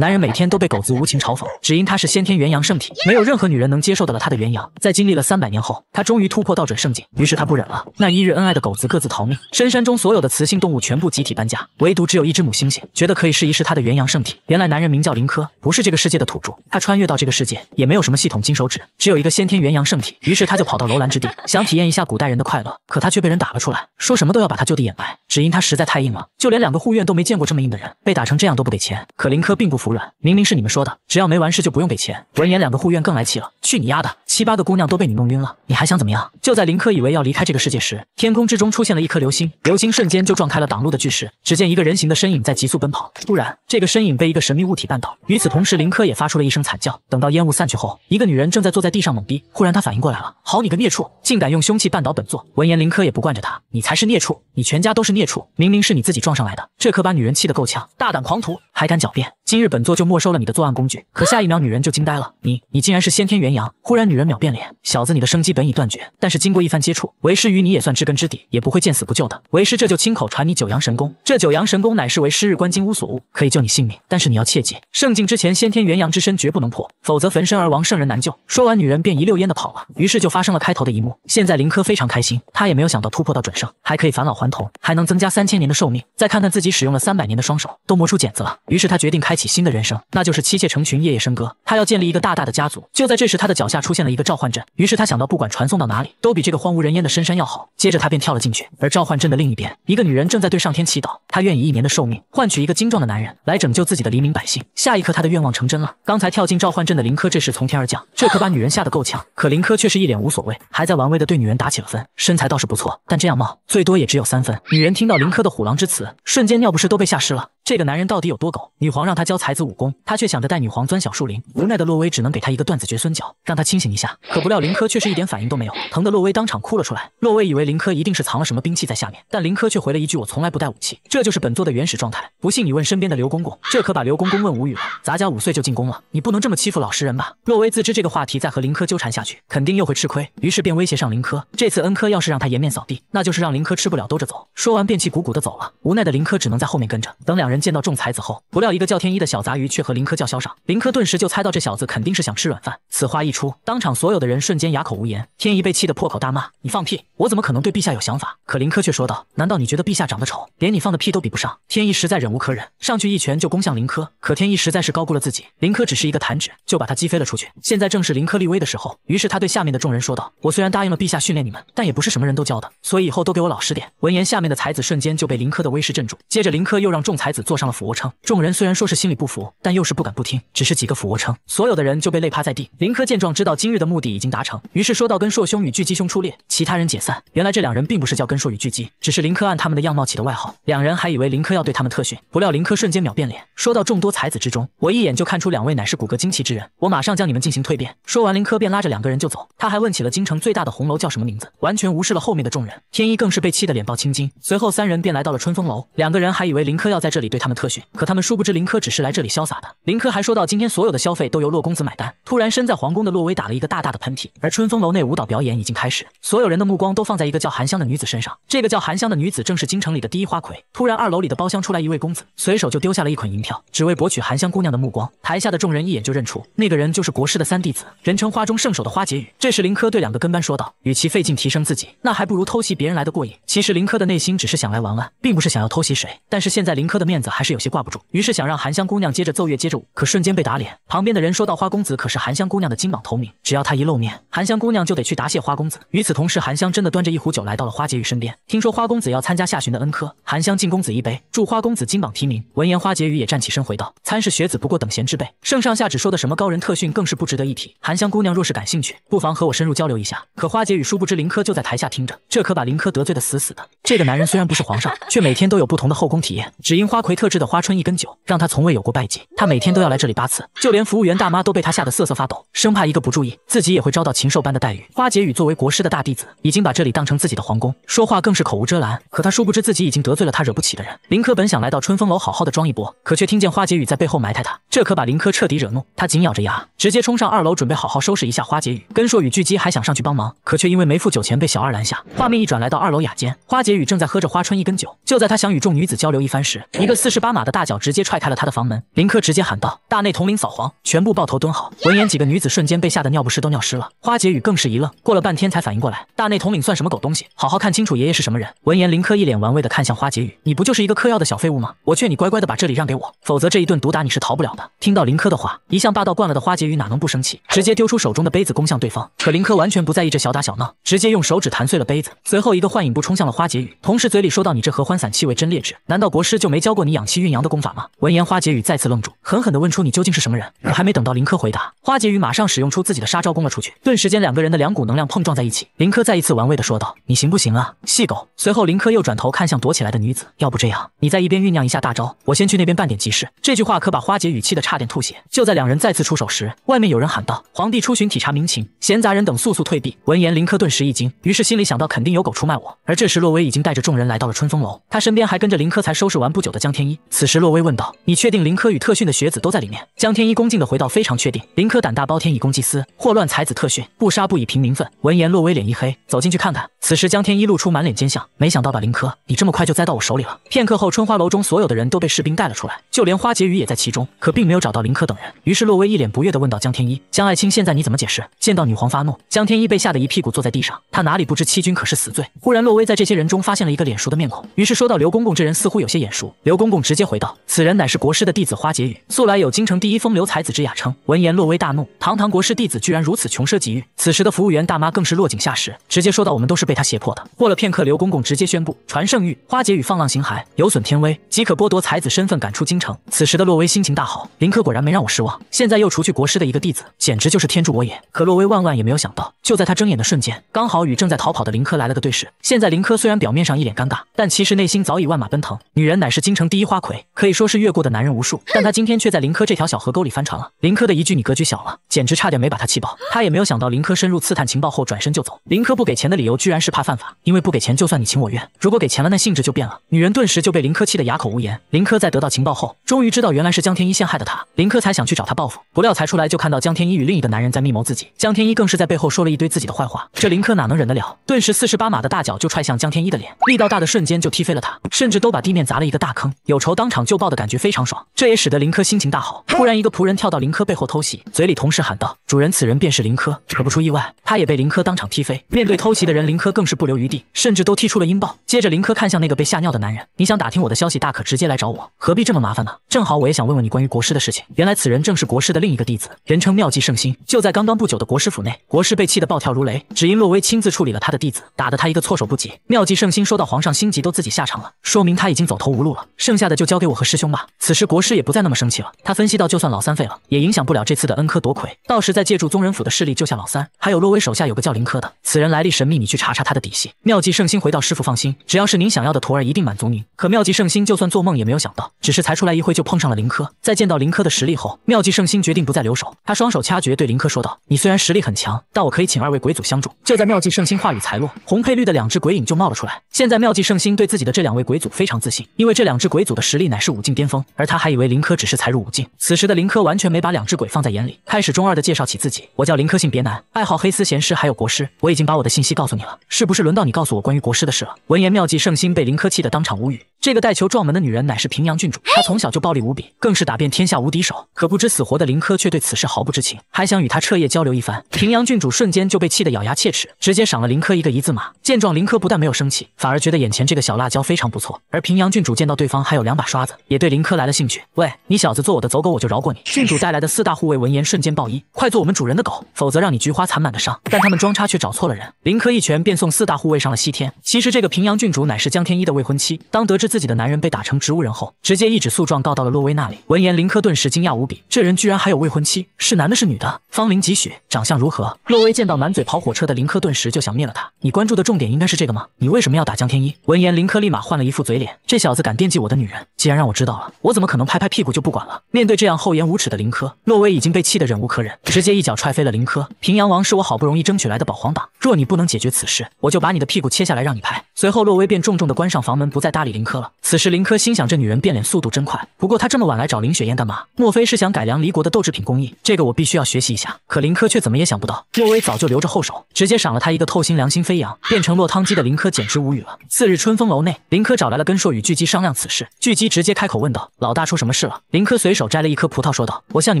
男人每天都被狗子无情嘲讽，只因他是先天元阳圣体，没有任何女人能接受得了他的元阳。在经历了三百年后，他终于突破道准圣境，于是他不忍了。那一日恩爱的狗子各自逃命，深山中所有的雌性动物全部集体搬家，唯独只有一只母猩猩觉得可以试一试他的元阳圣体。原来男人名叫林科，不是这个世界的土著，他穿越到这个世界也没有什么系统金手指，只有一个先天元阳圣体。于是他就跑到楼兰之地，想体验一下古代人的快乐，可他却被人打了出来，说什么都要把他就地掩埋，只因他实在太硬了，就连两个护院都没见过这么硬的人，被打成这样都不给钱。可林科并不服。软，明明是你们说的，只要没完事就不用给钱。闻言，两个护院更来气了，去你丫的！七八个姑娘都被你弄晕了，你还想怎么样？就在林科以为要离开这个世界时，天空之中出现了一颗流星，流星瞬间就撞开了挡路的巨石。只见一个人形的身影在急速奔跑，突然，这个身影被一个神秘物体绊倒。与此同时，林科也发出了一声惨叫。等到烟雾散去后，一个女人正在坐在地上猛逼，忽然她反应过来了，好你个孽畜，竟敢用凶器绊倒本座！闻言，林科也不惯着她，你才是孽畜，你全家都是孽畜，明明是你自己撞上来的，这可把女人气得够呛。大胆狂徒，还敢狡辩！今日本座就没收了你的作案工具，可下一秒女人就惊呆了。你你竟然是先天元阳！忽然女人秒变脸，小子你的生机本已断绝，但是经过一番接触，为师与你也算知根知底，也不会见死不救的。为师这就亲口传你九阳神功。这九阳神功乃是为师日观金乌所悟，可以救你性命，但是你要切记，圣境之前先天元阳之身绝不能破，否则焚身而亡，圣人难救。说完女人便一溜烟的跑了。于是就发生了开头的一幕。现在林科非常开心，他也没有想到突破到准圣还可以返老还童，还能增加三千年的寿命。再看看自己使用了三百年的双手都磨出茧子了，于是他决定开启。起新的人生，那就是妻妾成群，夜夜笙歌。他要建立一个大大的家族。就在这时，他的脚下出现了一个召唤阵。于是他想到，不管传送到哪里，都比这个荒无人烟的深山要好。接着他便跳了进去。而召唤阵的另一边，一个女人正在对上天祈祷，她愿以一年的寿命换取一个精壮的男人来拯救自己的黎民百姓。下一刻，她的愿望成真了。刚才跳进召唤阵的林科这时从天而降，这可把女人吓得够呛。可林科却是一脸无所谓，还在玩味的对女人打起了分，身材倒是不错，但这样貌最多也只有三分。女人听到林科的虎狼之词，瞬间尿不湿都被吓湿了。这个男人到底有多狗？女皇让他教才子武功，他却想着带女皇钻小树林。无奈的洛威只能给他一个断子绝孙脚，让他清醒一下。可不料林柯却是一点反应都没有，疼得洛威当场哭了出来。洛威以为林柯一定是藏了什么兵器在下面，但林柯却回了一句：“我从来不带武器，这就是本座的原始状态。”不信你问身边的刘公公。这可把刘公公问无语了。咱家五岁就进宫了，你不能这么欺负老实人吧？洛威自知这个话题再和林柯纠缠下去，肯定又会吃亏，于是便威胁上林柯：“这次恩科要是让他颜面扫地，那就是让林科吃不了兜着走。”说完便气鼓鼓的走了。无奈的林柯只能在后面跟着。等两人。见到众才子后，不料一个叫天一的小杂鱼却和林柯叫嚣上。林柯顿时就猜到这小子肯定是想吃软饭。此话一出，当场所有的人瞬间哑口无言。天一被气得破口大骂：“你放屁！我怎么可能对陛下有想法？”可林柯却说道：“难道你觉得陛下长得丑，连你放的屁都比不上？”天一实在忍无可忍，上去一拳就攻向林柯。可天一实在是高估了自己，林柯只是一个弹指就把他击飞了出去。现在正是林柯立威的时候，于是他对下面的众人说道：“我虽然答应了陛下训练你们，但也不是什么人都教的，所以以后都给我老实点。”闻言，下面的才子瞬间就被林柯的威势镇住。接着，林柯又让众才子。坐上了俯卧撑，众人虽然说是心里不服，但又是不敢不听。只是几个俯卧撑，所有的人就被累趴在地。林科见状，知道今日的目的已经达成，于是说到：“跟硕兄与巨鸡兄出列，其他人解散。”原来这两人并不是叫根硕与巨鸡，只是林科按他们的样貌起的外号。两人还以为林科要对他们特训，不料林科瞬间秒变脸，说到：“众多才子之中，我一眼就看出两位乃是骨骼惊奇之人，我马上将你们进行蜕变。”说完，林科便拉着两个人就走。他还问起了京城最大的红楼叫什么名字，完全无视了后面的众人。天一更是被气得脸爆青筋。随后三人便来到了春风楼，两个人还以为林科要在这里。对他们特训，可他们殊不知林科只是来这里潇洒的。林科还说到，今天所有的消费都由洛公子买单。突然，身在皇宫的洛威打了一个大大的喷嚏。而春风楼内舞蹈表演已经开始，所有人的目光都放在一个叫韩香的女子身上。这个叫韩香的女子正是京城里的第一花魁。突然，二楼里的包厢出来一位公子，随手就丢下了一捆银票，只为博取韩香姑娘的目光。台下的众人一眼就认出，那个人就是国师的三弟子，人称花中圣手的花解语。这时，林科对两个跟班说道：“与其费劲提升自己，那还不如偷袭别人来的过瘾。”其实林科的内心只是想来玩玩，并不是想要偷袭谁。但是现在林科的面。子还是有些挂不住，于是想让韩香姑娘接着奏乐接着舞，可瞬间被打脸。旁边的人说道：“花公子可是韩香姑娘的金榜头名，只要他一露面，韩香姑娘就得去答谢花公子。”与此同时，韩香真的端着一壶酒来到了花杰宇身边。听说花公子要参加下旬的恩科，韩香敬公子一杯，祝花公子金榜题名。闻言，花杰宇也站起身回道：“参试学子不过等闲之辈，圣上下旨说的什么高人特训更是不值得一提。韩香姑娘若是感兴趣，不妨和我深入交流一下。”可花杰语殊不知林科就在台下听着，这可把林科得罪的死死的。这个男人虽然不是皇上，却每天都有不同的后宫体验，只因花魁。特制的花春一根酒，让他从未有过败绩。他每天都要来这里八次，就连服务员大妈都被他吓得瑟瑟发抖，生怕一个不注意，自己也会遭到禽兽般的待遇。花解语作为国师的大弟子，已经把这里当成自己的皇宫，说话更是口无遮拦。可他殊不知自己已经得罪了他惹不起的人。林科本想来到春风楼好好的装一波，可却听见花解语在背后埋汰他，这可把林科彻底惹怒。他紧咬着牙，直接冲上二楼，准备好好收拾一下花解语。根硕与巨鸡还想上去帮忙，可却因为没付酒钱被小二拦下。画面一转，来到二楼雅间，花解语正在喝着花春一根酒。就在他想与众女子交流一番时，一个。四十八码的大脚直接踹开了他的房门，林柯直接喊道：“大内统领扫黄，全部抱头蹲好。”闻言，几个女子瞬间被吓得尿不湿都尿湿了。花解语更是一愣，过了半天才反应过来，大内统领算什么狗东西？好好看清楚，爷爷是什么人？闻言，林柯一脸玩味的看向花解语：“你不就是一个嗑药的小废物吗？我劝你乖乖的把这里让给我，否则这一顿毒打你是逃不了的。”听到林柯的话，一向霸道惯了的花解语哪能不生气？直接丢出手中的杯子攻向对方。可林柯完全不在意这小打小闹，直接用手指弹碎了杯子，随后一个幻影步冲向了花解语，同时嘴里说道：“你这合欢散气味真劣质，难道国师就没教过你？”养气运阳的功法吗？闻言，花杰语再次愣住，狠狠地问出：“你究竟是什么人？”可还没等到林柯回答，花杰语马上使用出自己的杀招攻了出去。顿时间，两个人的两股能量碰撞在一起。林柯再一次玩味地说道：“你行不行啊，细狗？”随后，林柯又转头看向躲起来的女子：“要不这样，你在一边酝酿一下大招，我先去那边办点急事。”这句话可把花杰语气得差点吐血。就在两人再次出手时，外面有人喊道：“皇帝出巡，体察民情，闲杂人等速速退避。”闻言，林柯顿时一惊，于是心里想到：“肯定有狗出卖我。”而这时，洛薇已经带着众人来到了春风楼，她身边还跟着林柯才收拾完不久的江天。此时洛威问道：“你确定林科与特训的学子都在里面？”江天一恭敬的回道：“非常确定。”林科胆大包天，以公济私，祸乱才子特训，不杀不以平民愤。闻言洛威脸一黑，走进去看看。此时江天一露出满脸奸相，没想到吧林科，你这么快就栽到我手里了。片刻后春花楼中所有的人都被士兵带了出来，就连花结雨也在其中，可并没有找到林科等人。于是洛威一脸不悦的问道江天一：“江爱卿现在你怎么解释？”见到女皇发怒，江天一被吓得一屁股坐在地上，他哪里不知欺君可是死罪。忽然洛威在这些人中发现了一个脸熟的面孔，于是说到：“刘公公这人似乎有些眼熟。”刘公。公直接回道：“此人乃是国师的弟子花解语，素来有京城第一风流才子之雅称。”闻言，洛威大怒：“堂堂国师弟子，居然如此穷奢极欲！”此时的服务员大妈更是落井下石，直接说道：“我们都是被他胁迫的。”过了片刻，刘公公直接宣布：“传圣谕，花解语放浪形骸，有损天威，即可剥夺才子身份，赶出京城。”此时的洛威心情大好，林柯果然没让我失望，现在又除去国师的一个弟子，简直就是天助我也！可洛威万万也没有想到，就在他睁眼的瞬间，刚好与正在逃跑的林柯来了个对视。现在林柯虽然表面上一脸尴尬，但其实内心早已万马奔腾。女人乃是京城第。一花魁可以说是越过的男人无数，但他今天却在林科这条小河沟里翻船了。林科的一句你格局小了，简直差点没把他气爆。他也没有想到林科深入刺探情报后转身就走。林科不给钱的理由居然是怕犯法，因为不给钱就算你情我愿，如果给钱了那性质就变了。女人顿时就被林科气得哑口无言。林科在得到情报后，终于知道原来是江天一陷害的他。林科才想去找他报复，不料才出来就看到江天一与另一个男人在密谋自己。江天一更是在背后说了一堆自己的坏话，这林科哪能忍得了？顿时四十八码的大脚就踹向江天一的脸，力道大的瞬间就踢飞了他，甚至都把地面砸了一个大坑。有仇当场就报的感觉非常爽，这也使得林科心情大好。突然，一个仆人跳到林科背后偷袭，嘴里同时喊道：“主人，此人便是林科。”可不出意外，他也被林科当场踢飞。面对偷袭的人，林科更是不留余地，甚至都踢出了音爆。接着，林科看向那个被吓尿的男人：“你想打听我的消息，大可直接来找我，何必这么麻烦呢？”正好我也想问问你关于国师的事情。原来此人正是国师的另一个弟子，人称妙计圣心。就在刚刚不久的国师府内，国师被气得暴跳如雷，只因洛威亲自处理了他的弟子，打得他一个措手不及。妙计圣心说到：“皇上心急都自己下场了，说明他已经走投无路了。剩下的就交给我和师兄吧。”此时国师也不再那么生气了，他分析到：“就算老三废了，也影响不了这次的恩科夺魁。到时再借助宗人府的势力救下老三。还有洛威手下有个叫林科的，此人来历神秘，你去查查他的底细。”妙计圣心回到：“师父放心，只要是您想要的徒儿，一定满足您。”可妙计圣心就算做梦也没有想到，只是才出来一会就。就碰上了林柯，在见到林柯的实力后，妙计圣心决定不再留手。他双手掐诀，对林柯说道：“你虽然实力很强，但我可以请二位鬼祖相助。”就在妙计圣心话语才落，红配绿的两只鬼影就冒了出来。现在妙计圣心对自己的这两位鬼祖非常自信，因为这两只鬼祖的实力乃是武境巅峰，而他还以为林柯只是才入武境。此时的林柯完全没把两只鬼放在眼里，开始中二的介绍起自己：“我叫林柯，性别男，爱好黑丝、贤师还有国师。我已经把我的信息告诉你了，是不是轮到你告诉我关于国师的事了？”闻言，妙计圣心被林柯气得当场无语。这个带球撞门的女人乃是平阳郡主，她从小就暴力无比，更是打遍天下无敌手。可不知死活的林柯却对此事毫不知情，还想与她彻夜交流一番。平阳郡主瞬间就被气得咬牙切齿，直接赏了林柯一个一字马。见状，林柯不但没有生气，反而觉得眼前这个小辣椒非常不错。而平阳郡主见到对方还有两把刷子，也对林柯来了兴趣。喂，你小子做我的走狗，我就饶过你。郡主带来的四大护卫闻言瞬间暴衣，快做我们主人的狗，否则让你菊花残满的伤。但他们装叉却找错了人，林柯一拳便送四大护卫上了西天。其实这个平阳郡主乃是江天一的未婚妻，当得知。自己的男人被打成植物人后，直接一纸诉状告到了洛威那里。闻言，林柯顿时惊讶无比，这人居然还有未婚妻，是男的，是女的？芳龄几许？长相如何？洛威见到满嘴跑火车的林柯，顿时就想灭了他。你关注的重点应该是这个吗？你为什么要打江天一？闻言，林柯立马换了一副嘴脸，这小子敢惦记我的女人，既然让我知道了，我怎么可能拍拍屁股就不管了？面对这样厚颜无耻的林柯，洛威已经被气得忍无可忍，直接一脚踹飞了林柯。平阳王是我好不容易争取来的保皇党，若你不能解决此事，我就把你的屁股切下来让你拍。随后，洛威便重重地关上房门，不再搭理林科了。此时，林科心想：这女人变脸速度真快。不过，她这么晚来找林雪烟干嘛？莫非是想改良离国的豆制品工艺？这个我必须要学习一下。可林科却怎么也想不到，洛威早就留着后手，直接赏了他一个透心凉，心飞扬，变成落汤鸡的林科简直无语了。次日，春风楼内，林科找来了根硕与巨鸡商量此事。巨鸡直接开口问道：“老大，出什么事了？”林科随手摘了一颗葡萄，说道：“我向你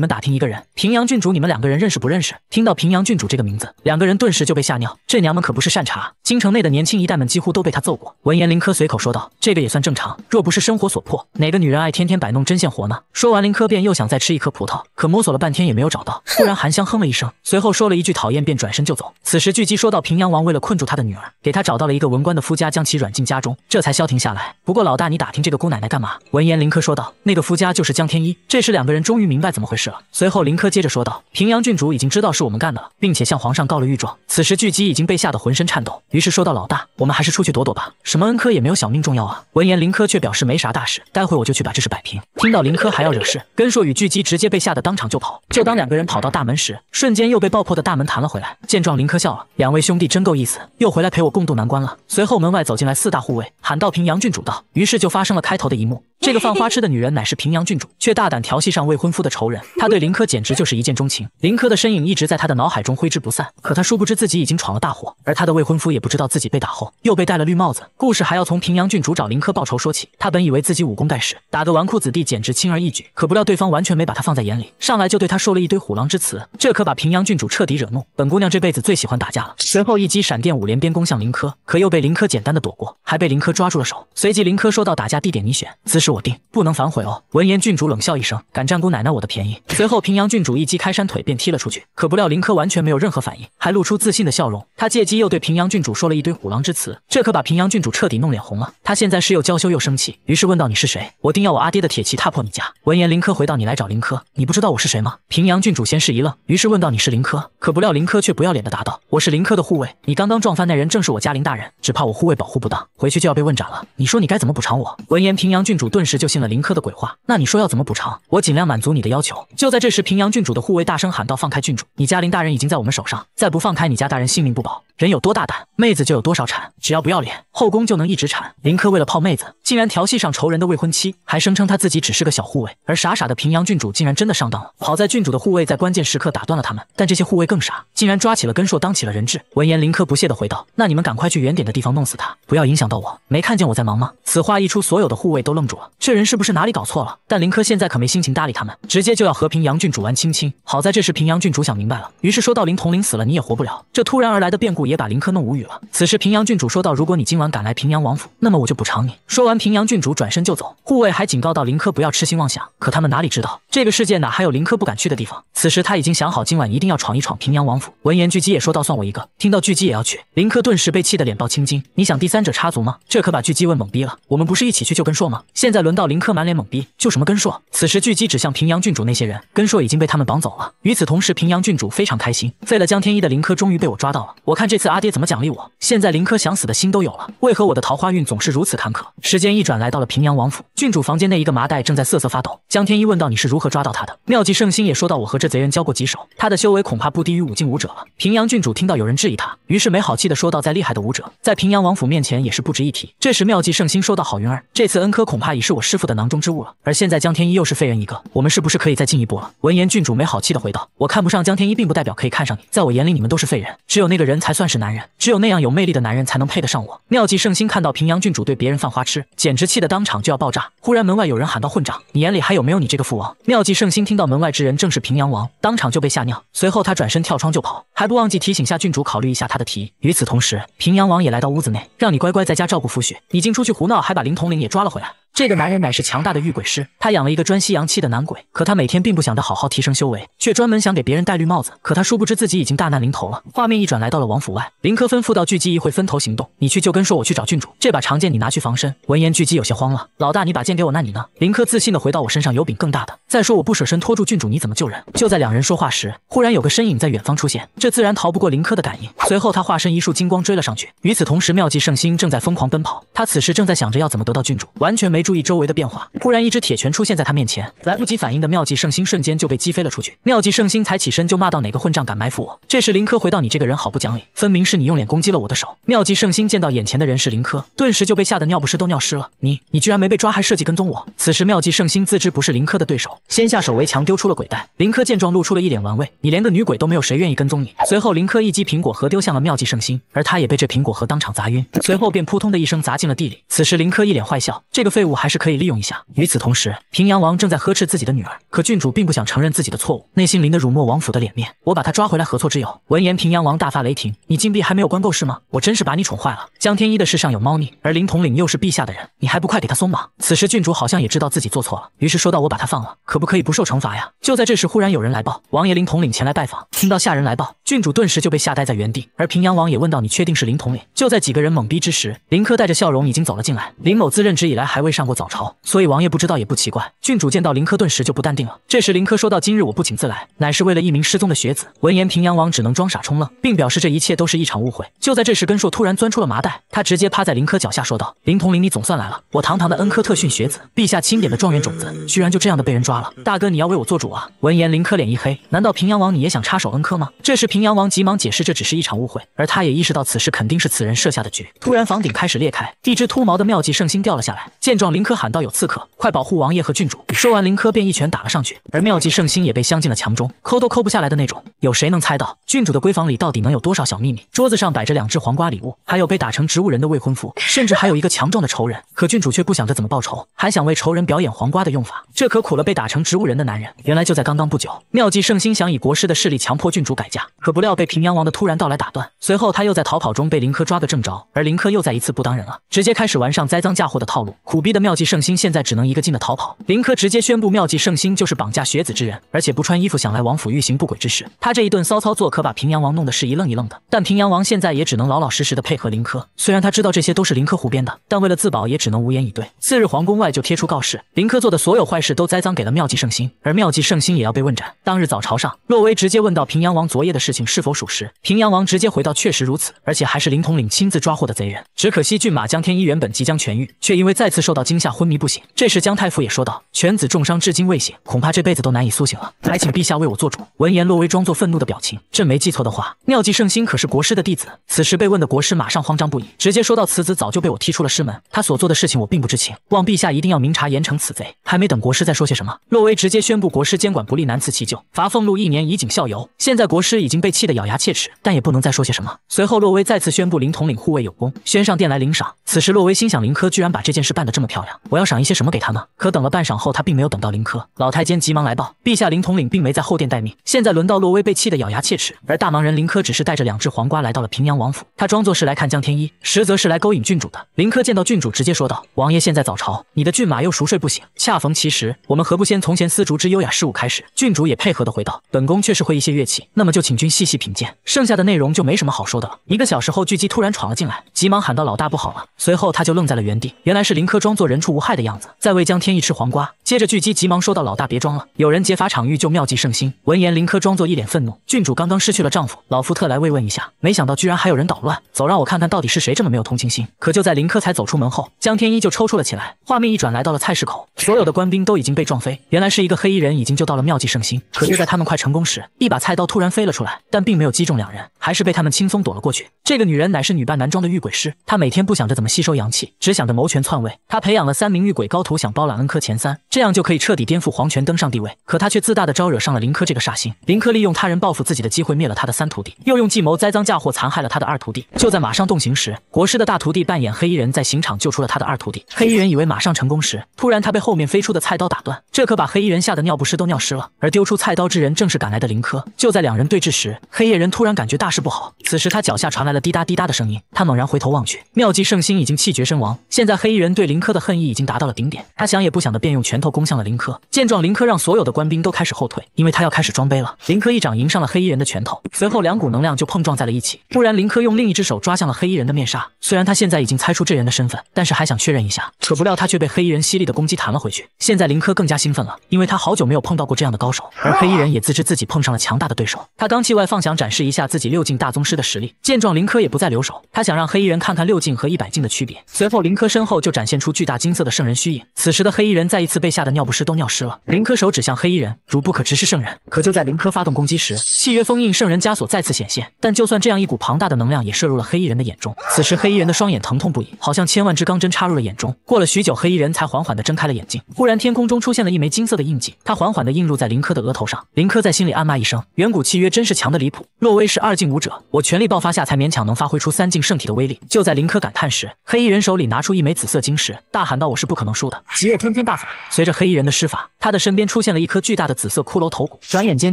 们打听一个人，平阳郡主，你们两个人认识不认识？”听到平阳郡主这个名字，两个人顿时就被吓尿。这娘们可不是善茬，京城内的年轻一代们几乎都被。被他揍过。闻言，林科随口说道：“这个也算正常。若不是生活所迫，哪个女人爱天天摆弄针线活呢？”说完，林科便又想再吃一颗葡萄，可摸索了半天也没有找到。突然，韩香哼了一声，随后说了一句“讨厌”，便转身就走。此时，巨鸡说道：“平阳王为了困住他的女儿，给他找到了一个文官的夫家，将其软禁家中，这才消停下来。不过，老大，你打听这个姑奶奶干嘛？”闻言，林科说道：“那个夫家就是江天一。”这时，两个人终于明白怎么回事了。随后，林科接着说道：“平阳郡主已经知道是我们干的了，并且向皇上告了御状。”此时，巨鸡已经被吓得浑身颤抖，于是说道：“老大，我们还是出去。”去躲躲吧，什么恩科也没有小命重要啊！闻言，林科却表示没啥大事，待会我就去把这事摆平。听到林科还要惹事，根硕与巨鸡直接被吓得当场就跑。就当两个人跑到大门时，瞬间又被爆破的大门弹了回来。见状，林科笑了：两位兄弟真够意思，又回来陪我共度难关了。随后，门外走进来四大护卫，喊道：“平阳郡主道。”于是就发生了开头的一幕。这个犯花痴的女人乃是平阳郡主，却大胆调戏上未婚夫的仇人。她对林科简直就是一见钟情，林科的身影一直在她的脑海中挥之不散。可她殊不知自己已经闯了大祸，而她的未婚夫也不知道自己被打后又被带。绿帽子故事还要从平阳郡主找林柯报仇说起。他本以为自己武功盖世，打个纨绔子弟简直轻而易举，可不料对方完全没把他放在眼里，上来就对他说了一堆虎狼之词。这可把平阳郡主彻底惹怒。本姑娘这辈子最喜欢打架了。随后一击闪电五连鞭攻向林柯，可又被林柯简单的躲过，还被林柯抓住了手。随即林柯说道：“打架地点你选，姿势我定，不能反悔哦。”闻言郡主冷笑一声：“敢占姑奶奶我的便宜？”随后平阳郡主一击开山腿便踢了出去，可不料林柯完全没有任何反应，还露出自信的笑容。他借机又对平阳郡主说了一堆虎狼之词，这可。把平阳郡主彻底弄脸红了，她现在是又娇羞又生气，于是问道：“你是谁？”我定要我阿爹的铁骑踏破你家。闻言，林柯回到：“你来找林柯，你不知道我是谁吗？”平阳郡主先是一愣，于是问道：“你是林柯？”可不料林柯却不要脸的答道：“我是林柯的护卫，你刚刚撞翻那人正是我家林大人，只怕我护卫保护不当，回去就要被问斩了。你说你该怎么补偿我？”闻言，平阳郡主顿时就信了林柯的鬼话。那你说要怎么补偿？我尽量满足你的要求。就在这时，平阳郡主的护卫大声喊道：“放开郡主，你家林大人已经在我们手上，再不放开，你家大人性命不保。人有多大胆，妹子就有多少产，只要不要。”后宫就能一直产。林柯为了泡妹子，竟然调戏上仇人的未婚妻，还声称他自己只是个小护卫，而傻傻的平阳郡主竟然真的上当了。好在郡主的护卫在关键时刻打断了他们，但这些护卫更傻，竟然抓起了根硕当起了人质。闻言，林柯不屑地回道：“那你们赶快去远点的地方弄死他，不要影响到我。没看见我在忙吗？”此话一出，所有的护卫都愣住了，这人是不是哪里搞错了？但林柯现在可没心情搭理他们，直接就要和平阳郡主玩亲亲。好在这时平阳郡主想明白了，于是说道：“林统领死了，你也活不了。”这突然而来的变故也把林柯弄无语了。此时平阳郡主说道：“如”果。”如果你今晚敢来平阳王府，那么我就补偿你。说完，平阳郡主转身就走，护卫还警告到林柯不要痴心妄想。可他们哪里知道，这个世界哪还有林柯不敢去的地方？此时他已经想好今晚一定要闯一闯平阳王府。闻言，巨鸡也说道：“算我一个。”听到巨鸡也要去，林柯顿时被气得脸爆青筋。你想第三者插足吗？这可把巨鸡问懵逼了。我们不是一起去救根硕吗？现在轮到林柯满脸懵逼，救什么根硕？此时巨鸡指向平阳郡主那些人，根硕已经被他们绑走了。与此同时，平阳郡主非常开心，废了江天一的林柯终于被我抓到了。我看这次阿爹怎么奖励我？现在林柯想死的心都。都有了，为何我的桃花运总是如此坎坷？时间一转，来到了平阳王府，郡主房间内一个麻袋正在瑟瑟发抖。江天一问道：“你是如何抓到他的？”妙计圣心也说道：“我和这贼人交过几手，他的修为恐怕不低于五境武者了。”平阳郡主听到有人质疑他，于是没好气的说道：“再厉害的武者，在平阳王府面前也是不值一提。”这时妙计圣心说道：“郝云儿，这次恩科恐怕已是我师父的囊中之物了。而现在江天一又是废人一个，我们是不是可以再进一步了？”闻言，郡主没好气的回道：“我看不上江天一，并不代表可以看上你，在我眼里你们都是废人，只有那个人才算是男人，只有那样有魅力的男人才能配得上我。”妙计圣心看到平阳郡主对别人犯花痴，简直气得当场就要爆炸。忽然门外有人喊道：“混账，你眼里还有没有你这个父王？”妙计圣心听到门外之人正是平阳王，当场就被吓尿。随后他转身跳窗就跑，还不忘记提醒下郡主考虑一下他的提议。与此同时，平阳王也来到屋子内，让你乖乖在家照顾夫婿，你竟出去胡闹，还把林统领也抓了回来。这个男人乃是强大的御鬼师，他养了一个专吸阳气的男鬼。可他每天并不想着好好提升修为，却专门想给别人戴绿帽子。可他殊不知自己已经大难临头了。画面一转，来到了王府外，林科吩咐道：“巨鸡，一会分头行动，你去就跟说我去找郡主。这把长剑你拿去防身。”闻言，巨鸡有些慌了：“老大，你把剑给我，那你呢？”林科自信的回到：“我身上有柄更大的，再说我不舍身拖住郡主，你怎么救人？”就在两人说话时，忽然有个身影在远方出现，这自然逃不过林科的感应。随后他化身一束金光追了上去。与此同时，妙计圣心正在疯狂奔跑，他此时正在想着要怎么得到郡主，完全没。没注意周围的变化，忽然一只铁拳出现在他面前，来不及反应的妙计圣心瞬间就被击飞了出去。妙计圣心才起身就骂到哪个混账敢埋伏我？这时林科回到你这个人好不讲理，分明是你用脸攻击了我的手。妙计圣心见到眼前的人是林科，顿时就被吓得尿不湿都尿湿了。你你居然没被抓还设计跟踪我？此时妙计圣心自知不是林科的对手，先下手为强，丢出了鬼袋。林科见状露出了一脸玩味，你连个女鬼都没有，谁愿意跟踪你？随后林科一击苹果核丢向了妙计圣心，而他也被这苹果核当场砸晕，随后便扑通的一声砸进了地里。此时林科一脸坏笑，这个废物。我还是可以利用一下。与此同时，平阳王正在呵斥自己的女儿，可郡主并不想承认自己的错误，内心淋得辱没王府的脸面。我把他抓回来何错之有？闻言，平阳王大发雷霆：“你禁闭还没有关够是吗？我真是把你宠坏了。”江天一的世上有猫腻，而林统领又是陛下的人，你还不快给他松绑？此时郡主好像也知道自己做错了，于是说道：“我把他放了，可不可以不受惩罚呀？”就在这时，忽然有人来报，王爷林统领前来拜访。听到下人来报，郡主顿时就被吓呆在原地，而平阳王也问道：“你确定是林统领？”就在几个人懵逼之时，林科带着笑容已经走了进来。林某自任职以来还未上。上过早朝，所以王爷不知道也不奇怪。郡主见到林柯，顿时就不淡定了。这时林柯说道：“今日我不请自来，乃是为了一名失踪的学子。”闻言，平阳王只能装傻充愣，并表示这一切都是一场误会。就在这时，根硕突然钻出了麻袋，他直接趴在林柯脚下说道：“林统领，你总算来了！我堂堂的恩科特训学子，陛下钦点的状元种子，居然就这样的被人抓了！大哥，你要为我做主啊！”闻言，林柯脸一黑，难道平阳王你也想插手恩科吗？这时平阳王急忙解释，这只是一场误会，而他也意识到此事肯定是此人设下的局。突然，房顶开始裂开，一只秃毛的妙计圣星掉了下来。见状，林柯喊道：“有刺客，快保护王爷和郡主！”说完，林柯便一拳打了上去，而妙计圣心也被镶进了墙中，抠都抠不下来的那种。有谁能猜到郡主的闺房里到底能有多少小秘密？桌子上摆着两只黄瓜礼物，还有被打成植物人的未婚夫，甚至还有一个强壮的仇人。可郡主却不想着怎么报仇，还想为仇人表演黄瓜的用法，这可苦了被打成植物人的男人。原来就在刚刚不久，妙计圣心想以国师的势力强迫郡主改嫁，可不料被平阳王的突然到来打断。随后他又在逃跑中被林柯抓个正着，而林柯又再一次不当人了，直接开始玩上栽赃嫁祸的套路，苦逼的。妙计圣心现在只能一个劲的逃跑。林科直接宣布妙计圣心就是绑架学子之人，而且不穿衣服想来王府欲行不轨之事。他这一顿骚操作可把平阳王弄得是一愣一愣的。但平阳王现在也只能老老实实的配合林科，虽然他知道这些都是林科胡编的，但为了自保也只能无言以对。次日皇宫外就贴出告示，林科做的所有坏事都栽赃给了妙计圣心，而妙计圣心也要被问斩。当日早朝上，洛威直接问到平阳王昨夜的事情是否属实，平阳王直接回到确实如此，而且还是林统领亲自抓获的贼人。只可惜骏马江天一原本即将痊愈，却因为再次受到。惊吓昏迷不醒，这时姜太傅也说道：“犬子重伤，至今未醒，恐怕这辈子都难以苏醒了，还请陛下为我做主。”闻言，洛威装作愤怒的表情：“朕没记错的话，妙计圣心可是国师的弟子。”此时被问的国师马上慌张不已，直接说道：“此子早就被我踢出了师门，他所做的事情我并不知情，望陛下一定要明察严惩此贼。”还没等国师再说些什么，洛威直接宣布：“国师监管不力，难辞其咎，罚俸禄一年，以儆效尤。”现在国师已经被气得咬牙切齿，但也不能再说些什么。随后，洛威再次宣布：“林统领护卫有功，宣上殿来领赏。”此时，洛威心想：“林科居然把这件事办得这么漂亮。”我要赏一些什么给他呢？可等了半晌后，他并没有等到林珂，老太监急忙来报，陛下林统领并没在后殿待命。现在轮到洛威被气得咬牙切齿，而大忙人林珂只是带着两只黄瓜来到了平阳王府。他装作是来看江天一，实则是来勾引郡主的。林珂见到郡主，直接说道：“王爷现在早朝，你的骏马又熟睡不醒，恰逢其时，我们何不先从前丝竹之优雅事物开始？”郡主也配合的回道：“本宫确实会一些乐器，那么就请君细细品鉴。剩下的内容就没什么好说的了。”一个小时后，巨鸡突然闯了进来，急忙喊道：“老大不好了！”随后他就愣在了原地，原来是林珂装。做人畜无害的样子，在为江天一吃黄瓜。接着，巨鸡急忙说道：“老大，别装了，有人劫法场欲救妙计圣心。”闻言，林柯装作一脸愤怒：“郡主刚刚失去了丈夫，老夫特来慰问一下。没想到居然还有人捣乱，走，让我看看到底是谁这么没有同情心。”可就在林柯才走出门后，江天一就抽搐了起来。画面一转，来到了菜市口，所有的官兵都已经被撞飞。原来是一个黑衣人已经救到了妙计圣心。可就在他们快成功时，一把菜刀突然飞了出来，但并没有击中两人，还是被他们轻松躲了过去。这个女人乃是女扮男装的御鬼师，她每天不想着怎么吸收阳气，只想着谋权篡位。她陪。培养了三名御鬼高徒，想包揽恩科前三，这样就可以彻底颠覆皇权，登上地位。可他却自大的招惹上了林科这个煞星。林科利用他人报复自己的机会，灭了他的三徒弟，又用计谋栽赃嫁祸，残害了他的二徒弟。就在马上动刑时，国师的大徒弟扮演黑衣人在刑场救出了他的二徒弟。黑衣人以为马上成功时，突然他被后面飞出的菜刀打断，这可把黑衣人吓得尿不湿都尿湿了。而丢出菜刀之人正是赶来的林科。就在两人对峙时，黑夜人突然感觉大事不好。此时他脚下传来了滴答滴答的声音，他猛然回头望去，妙计圣心已经气绝身亡。现在黑衣人对林科的恨意已经达到了顶点，他想也不想的便用拳头攻向了林科。见状，林科让所有的官兵都开始后退，因为他要开始装杯了。林科一掌迎上了黑衣人的拳头，随后两股能量就碰撞在了一起。突然，林科用另一只手抓向了黑衣人的面纱，虽然他现在已经猜出这人的身份，但是还想确认一下。可不料他却被黑衣人犀利的攻击弹了回去。现在林科更加兴奋了，因为他好久没有碰到过这样的高手。而黑衣人也自知自己碰上了强大的对手，他刚气外放，想展示一下自己六境大宗师的实力。见状，林科也不再留手，他想让黑衣人看看六境和一百境的区别。随后，林科身后就展现出巨大。大金色的圣人虚影，此时的黑衣人再一次被吓得尿不湿都尿湿了。林柯手指向黑衣人，如不可直视圣人。可就在林柯发动攻击时，契约封印圣人枷锁再次显现，但就算这样，一股庞大的能量也射入了黑衣人的眼中。此时黑衣人的双眼疼痛不已，好像千万支钢针插入了眼中。过了许久，黑衣人才缓缓地睁开了眼睛。忽然天空中出现了一枚金色的印记，他缓缓地映入在林柯的额头上。林柯在心里暗骂一声，远古契约真是强的离谱。洛威是二境武者，我全力爆发下才勉强能发挥出三境圣体的威力。就在林柯感叹时，黑衣人手里拿出一枚紫色晶石，大。大喊道：“我是不可能输的！” 极夜吞天大法。随着黑衣人的施法，他的身边出现了一颗巨大的紫色骷髅头骨，转眼间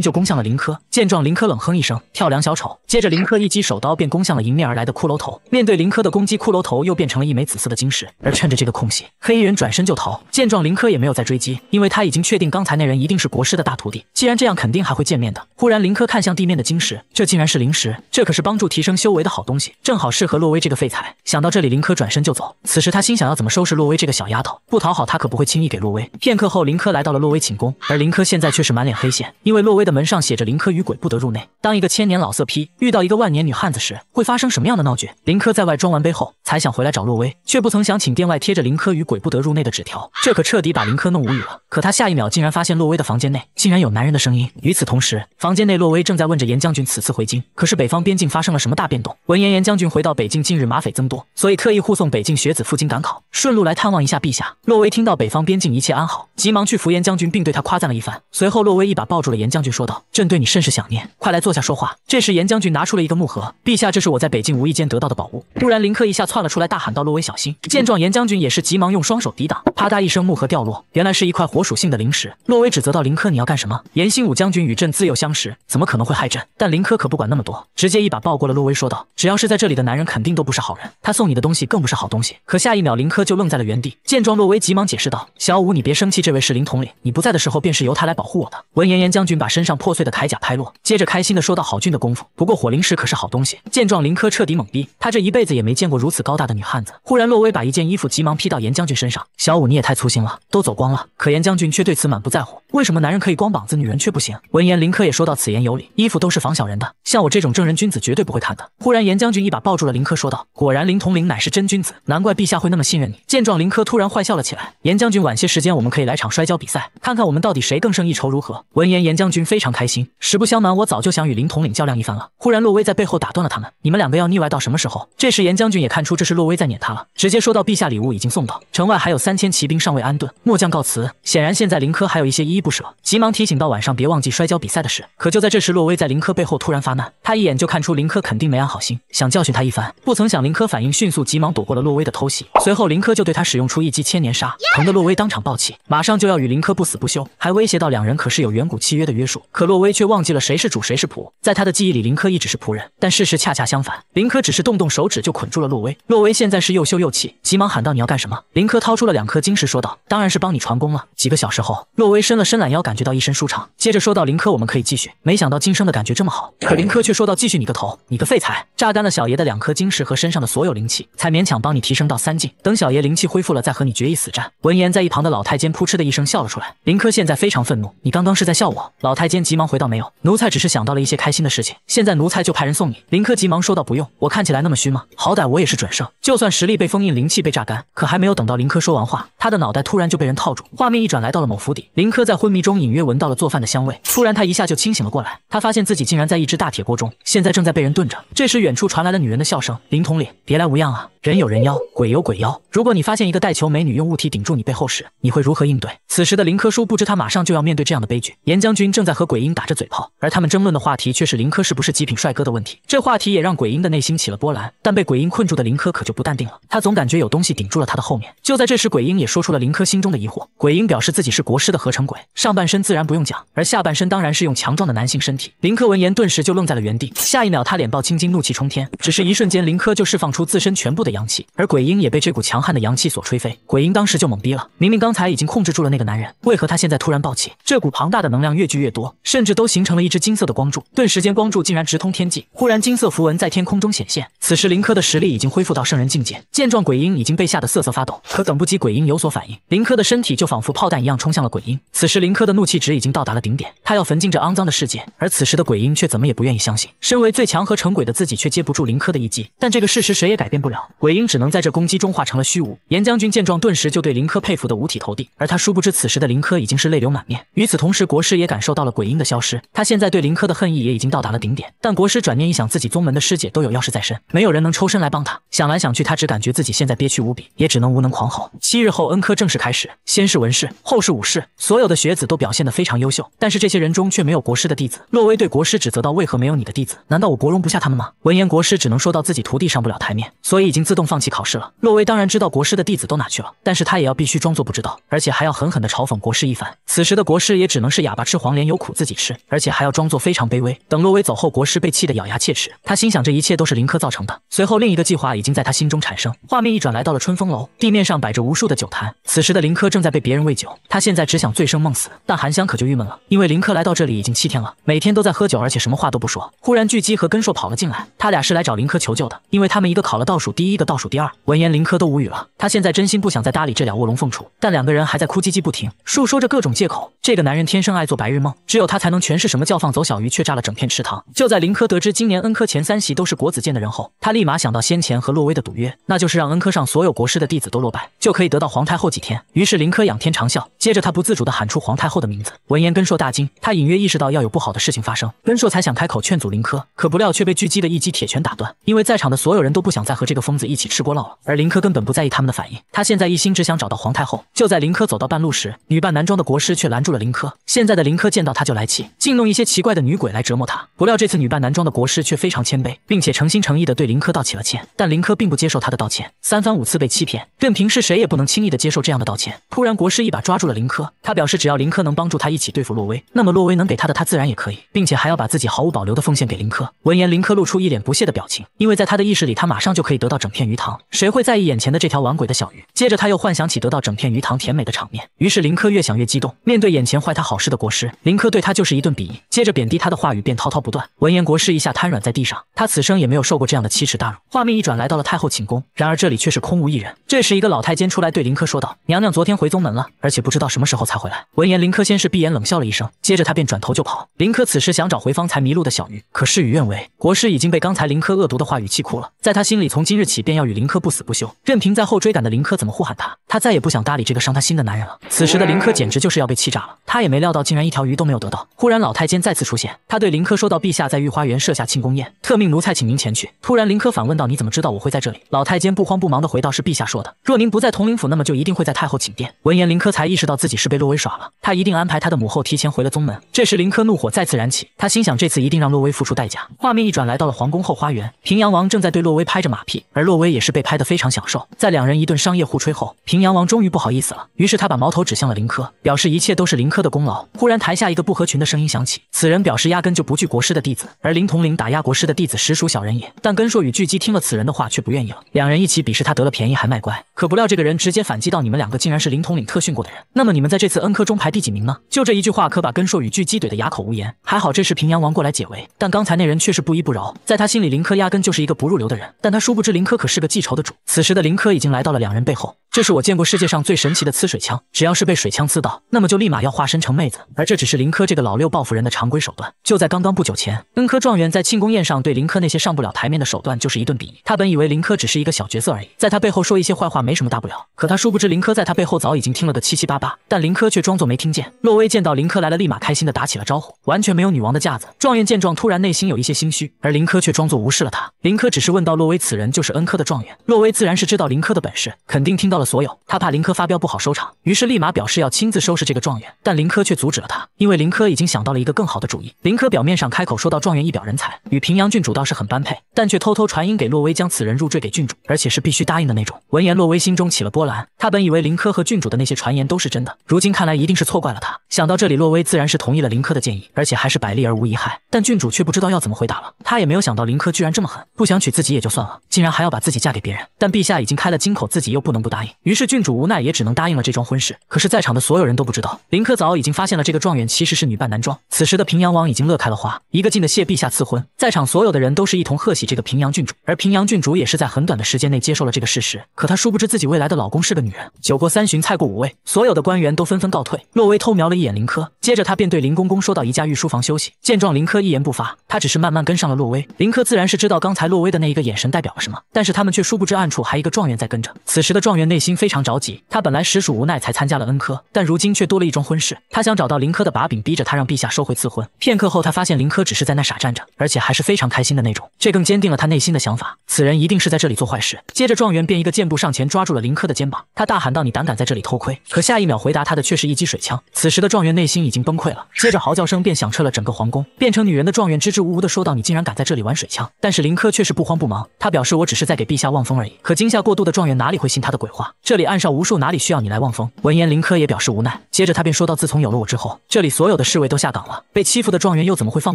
就攻向了林科。见状，林科冷哼一声：“跳梁小丑。”接着，林科一击手刀便攻向了迎面而来的骷髅头。面对林科的攻击，骷髅头又变成了一枚紫色的晶石。而趁着这个空隙，黑衣人转身就逃。见状，林科也没有再追击，因为他已经确定刚才那人一定是国师的大徒弟。既然这样，肯定还会见面的。忽然，林科看向地面的晶石，这竟然是灵石，这可是帮助提升修为的好东西，正好适合洛威这个废材。想到这里，林科转身就走。此时他心想要怎么收拾洛威。这个小丫头不讨好，她可不会轻易给洛威。片刻后，林科来到了洛威寝宫，而林科现在却是满脸黑线，因为洛威的门上写着“林科与鬼不得入内”。当一个千年老色批遇到一个万年女汉子时，会发生什么样的闹剧？林科在外装完杯后，才想回来找洛威，却不曾想寝殿外贴着“林科与鬼不得入内”的纸条，这可彻底把林科弄无语了。可他下一秒竟然发现洛威的房间内竟然有男人的声音。与此同时，房间内洛威正在问着严将军：“此次回京，可是北方边境发生了什么大变动？”闻言，严将军回到北境，近日马匪增多，所以特意护送北境学子赴京赶考，顺路来探。观望一下陛下，洛威听到北方边境一切安好，急忙去扶严将军，并对他夸赞了一番。随后洛威一把抱住了严将军，说道：“朕对你甚是想念，快来坐下说话。”这时严将军拿出了一个木盒，陛下，这是我在北境无意间得到的宝物。突然林科一下窜了出来，大喊道：“洛威，小心！”见状，严将军也是急忙用双手抵挡，啪嗒一声木盒掉落，原来是一块火属性的灵石。洛威指责道：“林科，你要干什么？”严新武将军与朕自幼相识，怎么可能会害朕？但林科可不管那么多，直接一把抱过了洛威，说道：“只要是在这里的男人，肯定都不是好人，他送你的东西更不是好东西。”可下一秒林科就愣在了原。见状，洛威急忙解释道：“小五，你别生气，这位是林统领，你不在的时候便是由他来保护我的。”闻言，严将军把身上破碎的铠甲拍落，接着开心的说道：“好俊的功夫，不过火灵石可是好东西。”见状，林科彻底懵逼，他这一辈子也没见过如此高大的女汉子。忽然，洛威把一件衣服急忙披到严将军身上：“小五你也太粗心了，都走光了。”可严将军却对此满不在乎：“为什么男人可以光膀子，女人却不行？”闻言，林科也说道：“此言有理，衣服都是防小人的，像我这种正人君子绝对不会看的。”忽然，严将军一把抱住了林科，说道：“果然林统领乃是真君子，难怪陛下会那么信任你。”见状，林科突然坏笑了起来，严将军，晚些时间我们可以来场摔跤比赛，看看我们到底谁更胜一筹，如何？闻言，严将军非常开心。实不相瞒，我早就想与林统领较量一番了。忽然，洛威在背后打断了他们：“你们两个要腻歪到什么时候？”这时，严将军也看出这是洛威在撵他了，直接说道：“陛下礼物已经送到，城外还有三千骑兵尚未安顿，末将告辞。”显然，现在林科还有一些依依不舍，急忙提醒到：“晚上别忘记摔跤比赛的事。”可就在这时，洛威在林科背后突然发难，他一眼就看出林科肯定没安好心，想教训他一番。不曾想，林科反应迅速，急忙躲过了洛威的偷袭。随后，林科就对他。使用出一击千年杀，疼得洛威当场暴气，马上就要与林科不死不休，还威胁到两人可是有远古契约的约束。可洛威却忘记了谁是主谁是仆，在他的记忆里，林科一直是仆人，但事实恰恰相反，林科只是动动手指就捆住了洛威。洛威现在是又羞又气，急忙喊道：“你要干什么？”林科掏出了两颗晶石，说道：“当然是帮你传功了。”几个小时后，洛威伸了伸懒腰，感觉到一身舒畅，接着说道：“林科，我们可以继续。”没想到今生的感觉这么好，可林科却说道：“继续你个头，你个废材，榨干了小爷的两颗晶石和身上的所有灵气，才勉强帮你提升到三境。等小爷灵气恢。”恢复了再和你决一死战。闻言，在一旁的老太监扑哧的一声笑了出来。林柯现在非常愤怒，你刚刚是在笑我？老太监急忙回道：没有，奴才只是想到了一些开心的事情。现在奴才就派人送你。林柯急忙说道：不用，我看起来那么虚吗？好歹我也是准圣，就算实力被封印，灵气被榨干，可还没有等到林柯说完话，他的脑袋突然就被人套住。画面一转，来到了某府邸，林柯在昏迷中隐约闻到了做饭的香味，突然他一下就清醒了过来。他发现自己竟然在一只大铁锅中，现在正在被人炖着。这时，远处传来了女人的笑声：林统领，别来无恙啊！人有人妖，鬼有鬼妖，如果你发现。一个带球美女用物体顶住你背后时，你会如何应对？此时的林科叔不知他马上就要面对这样的悲剧。岩将军正在和鬼婴打着嘴炮，而他们争论的话题却是林科是不是极品帅哥的问题。这话题也让鬼婴的内心起了波澜，但被鬼婴困住的林科可就不淡定了。他总感觉有东西顶住了他的后面。就在这时，鬼婴也说出了林科心中的疑惑。鬼婴表示自己是国师的合成鬼，上半身自然不用讲，而下半身当然是用强壮的男性身体。林科闻言顿时就愣在了原地，下一秒他脸爆青筋，怒气冲天。只是一瞬间，林科就释放出自身全部的阳气，而鬼婴也被这股强悍的阳气所。所吹飞鬼婴当时就懵逼了，明明刚才已经控制住了那个男人，为何他现在突然暴起？这股庞大的能量越聚越多，甚至都形成了一只金色的光柱，顿时间光柱竟然直通天际。忽然金色符文在天空中显现，此时林柯的实力已经恢复到圣人境界。见状鬼婴已经被吓得瑟瑟发抖，可等不及鬼婴有所反应，林柯的身体就仿佛炮弹一样冲向了鬼婴。此时林柯的怒气值已经到达了顶点，他要焚尽这肮脏的世界。而此时的鬼婴却怎么也不愿意相信，身为最强和成鬼的自己却接不住林柯的一击。但这个事实谁也改变不了，鬼婴只能在这攻击中化成了虚无。严将军见状，顿时就对林科佩服的五体投地。而他殊不知，此时的林科已经是泪流满面。与此同时，国师也感受到了鬼婴的消失。他现在对林科的恨意也已经到达了顶点。但国师转念一想，自己宗门的师姐都有要事在身，没有人能抽身来帮他。想来想去，他只感觉自己现在憋屈无比，也只能无能狂吼。七 日后恩科正式开始，先是文士，后是武士，所有的学子都表现得非常优秀，但是这些人中却没有国师的弟子。洛威对国师指责道：“为何没有你的弟子？难道我国容不下他们吗？”闻言，国师只能说到：“自己徒弟上不了台面，所以已经自动放弃考试了。”洛威当然知道国师的弟。子都哪去了？但是他也要必须装作不知道，而且还要狠狠的嘲讽国师一番。此时的国师也只能是哑巴吃黄连，有苦自己吃，而且还要装作非常卑微。等洛威走后，国师被气得咬牙切齿。他心想这一切都是林科造成的。随后，另一个计划已经在他心中产生。画面一转，来到了春风楼，地面上摆着无数的酒坛。此时的林科正在被别人喂酒，他现在只想醉生梦死。但韩香可就郁闷了，因为林科来到这里已经七天了，每天都在喝酒，而且什么话都不说。忽然，巨基和根硕跑了进来，他俩是来找林科求救的，因为他们一个考了倒数第一个，倒数第二。闻言，林科都无语了，他现在。在真心不想再搭理这俩卧龙凤雏，但两个人还在哭唧唧不停，述说着各种借口。这个男人天生爱做白日梦，只有他才能诠释什么叫放走小鱼却炸了整片池塘。就在林科得知今年恩科前三席都是国子监的人后，他立马想到先前和洛威的赌约，那就是让恩科上所有国师的弟子都落败，就可以得到皇太后几天。于是林科仰天长笑，接着他不自主的喊出皇太后的名字。闻言，根硕大惊，他隐约意识到要有不好的事情发生。根硕才想开口劝阻林科，可不料却被巨鸡的一击铁拳打断，因为在场的所有人都不想再和这个疯子一起吃锅烙了。而林科根本不在意他们的反应。他现在一心只想找到皇太后。就在林柯走到半路时，女扮男装的国师却拦住了林柯。现在的林柯见到他就来气，竟弄一些奇怪的女鬼来折磨他。不料这次女扮男装的国师却非常谦卑，并且诚心诚意的对林柯道起了歉。但林柯并不接受他的道歉，三番五次被欺骗，任凭是谁也不能轻易的接受这样的道歉。突然，国师一把抓住了林柯，他表示只要林柯能帮助他一起对付洛威，那么洛威能给他的，他自然也可以，并且还要把自己毫无保留的奉献给林柯。闻言，林柯露出一脸不屑的表情，因为在他的意识里，他马上就可以得到整片鱼塘，谁会在意眼前的这条玩鬼的？小鱼。接着他又幻想起得到整片鱼塘甜美的场面，于是林柯越想越激动。面对眼前坏他好事的国师，林柯对他就是一顿鄙夷，接着贬低他的话语便滔滔不断。闻言，国师一下瘫软在地上，他此生也没有受过这样的奇耻大辱。画面一转，来到了太后寝宫，然而这里却是空无一人。这时，一个老太监出来对林柯说道：“娘娘昨天回宗门了，而且不知道什么时候才回来。”闻言，林柯先是闭眼冷笑了一声，接着他便转头就跑。林柯此时想找回方才迷路的小鱼，可事与愿违，国师已经被刚才林柯恶毒的话语气哭了，在他心里，从今日起便要与林柯不死不休，任凭在后追赶的。林科怎么呼喊他？他再也不想搭理这个伤他心的男人了。此时的林科简直就是要被气炸了。他也没料到，竟然一条鱼都没有得到。忽然，老太监再次出现，他对林科说道：“陛下在御花园设下庆功宴，特命奴才请您前去。”突然，林科反问道：“你怎么知道我会在这里？”老太监不慌不忙地回道：“是陛下说的，若您不在统领府，那么就一定会在太后寝殿。”闻言，林科才意识到自己是被洛威耍了。他一定安排他的母后提前回了宗门。这时，林科怒火再次燃起，他心想：这次一定让洛威付出代价。画面一转，来到了皇宫后花园，平阳王正在对洛威拍着马屁，而洛威也是被拍得非常享受。在两人一顿。商业互吹后，平阳王终于不好意思了，于是他把矛头指向了林柯，表示一切都是林柯的功劳。忽然，台下一个不合群的声音响起，此人表示压根就不惧国师的弟子，而林统领打压国师的弟子实属小人也。但根硕与巨鸡听了此人的话却不愿意了，两人一起鄙视他得了便宜还卖乖。可不料这个人直接反击到你们两个竟然是林统领特训过的人，那么你们在这次恩科中排第几名呢？就这一句话，可把根硕与巨鸡怼得哑口无言。还好这是平阳王过来解围，但刚才那人却是不依不饶，在他心里林柯压根就是一个不入流的人，但他殊不知林柯可是个记仇的主。此时的林柯已经来到了两。两人背后。这是我见过世界上最神奇的呲水枪，只要是被水枪刺到，那么就立马要化身成妹子。而这只是林科这个老六报复人的常规手段。就在刚刚不久前，恩科状元在庆功宴上对林科那些上不了台面的手段就是一顿鄙夷。他本以为林科只是一个小角色而已，在他背后说一些坏话没什么大不了。可他殊不知林科在他背后早已经听了个七七八八，但林科却装作没听见。洛威见到林科来了，立马开心的打起了招呼，完全没有女王的架子。状元见状，突然内心有一些心虚，而林科却装作无视了他。林科只是问到洛威此人就是恩科的状元，洛威自然是知道林科的本事，肯定听到了。所有，他怕林科发飙不好收场，于是立马表示要亲自收拾这个状元。但林科却阻止了他，因为林科已经想到了一个更好的主意。林科表面上开口说到状元一表人才，与平阳郡主倒是很般配，但却偷偷传音给洛威将此人入赘给郡主，而且是必须答应的那种。闻言，洛威心中起了波澜。他本以为林科和郡主的那些传言都是真的，如今看来一定是错怪了他。想到这里，洛威自然是同意了林科的建议，而且还是百利而无一害。但郡主却不知道要怎么回答了。他也没有想到林科居然这么狠，不想娶自己也就算了，竟然还要把自己嫁给别人。但陛下已经开了金口，自己又不能不答应。于是郡主无奈也只能答应了这桩婚事。可是，在场的所有人都不知道，林科早已经发现了这个状元其实是女扮男装。此时的平阳王已经乐开了花，一个劲的谢陛下赐婚。在场所有的人都是一同贺喜这个平阳郡主，而平阳郡主也是在很短的时间内接受了这个事实。可她殊不知自己未来的老公是个女人。酒过三巡，菜过五味，所有的官员都纷纷告退。洛威偷瞄了一眼林科，接着他便对林公公说到：“一家御书房休息。”见状，林科一言不发，他只是慢慢跟上了洛威。林科自然是知道刚才洛威的那一个眼神代表了什么，但是他们却殊不知暗处还一个状元在跟着。此时的状元那。内心非常着急，他本来实属无奈才参加了恩科，但如今却多了一桩婚事。他想找到林科的把柄，逼着他让陛下收回赐婚。片刻后，他发现林科只是在那傻站着，而且还是非常开心的那种，这更坚定了他内心的想法，此人一定是在这里做坏事。接着，状元便一个箭步上前，抓住了林科的肩膀，他大喊道：“你胆敢在这里偷窥！”可下一秒，回答他的却是一击水枪。此时的状元内心已经崩溃了，接着嚎叫声便响彻了整个皇宫。变成女人的状元支支吾吾的说道：“你竟然敢在这里玩水枪！”但是林科却是不慌不忙，他表示：“我只是在给陛下望风而已。”可惊吓过度的状元哪里会信他的鬼话？这里暗哨无数，哪里需要你来望风？闻言，林科也表示无奈。接着他便说道：“自从有了我之后，这里所有的侍卫都下岗了。被欺负的状元又怎么会放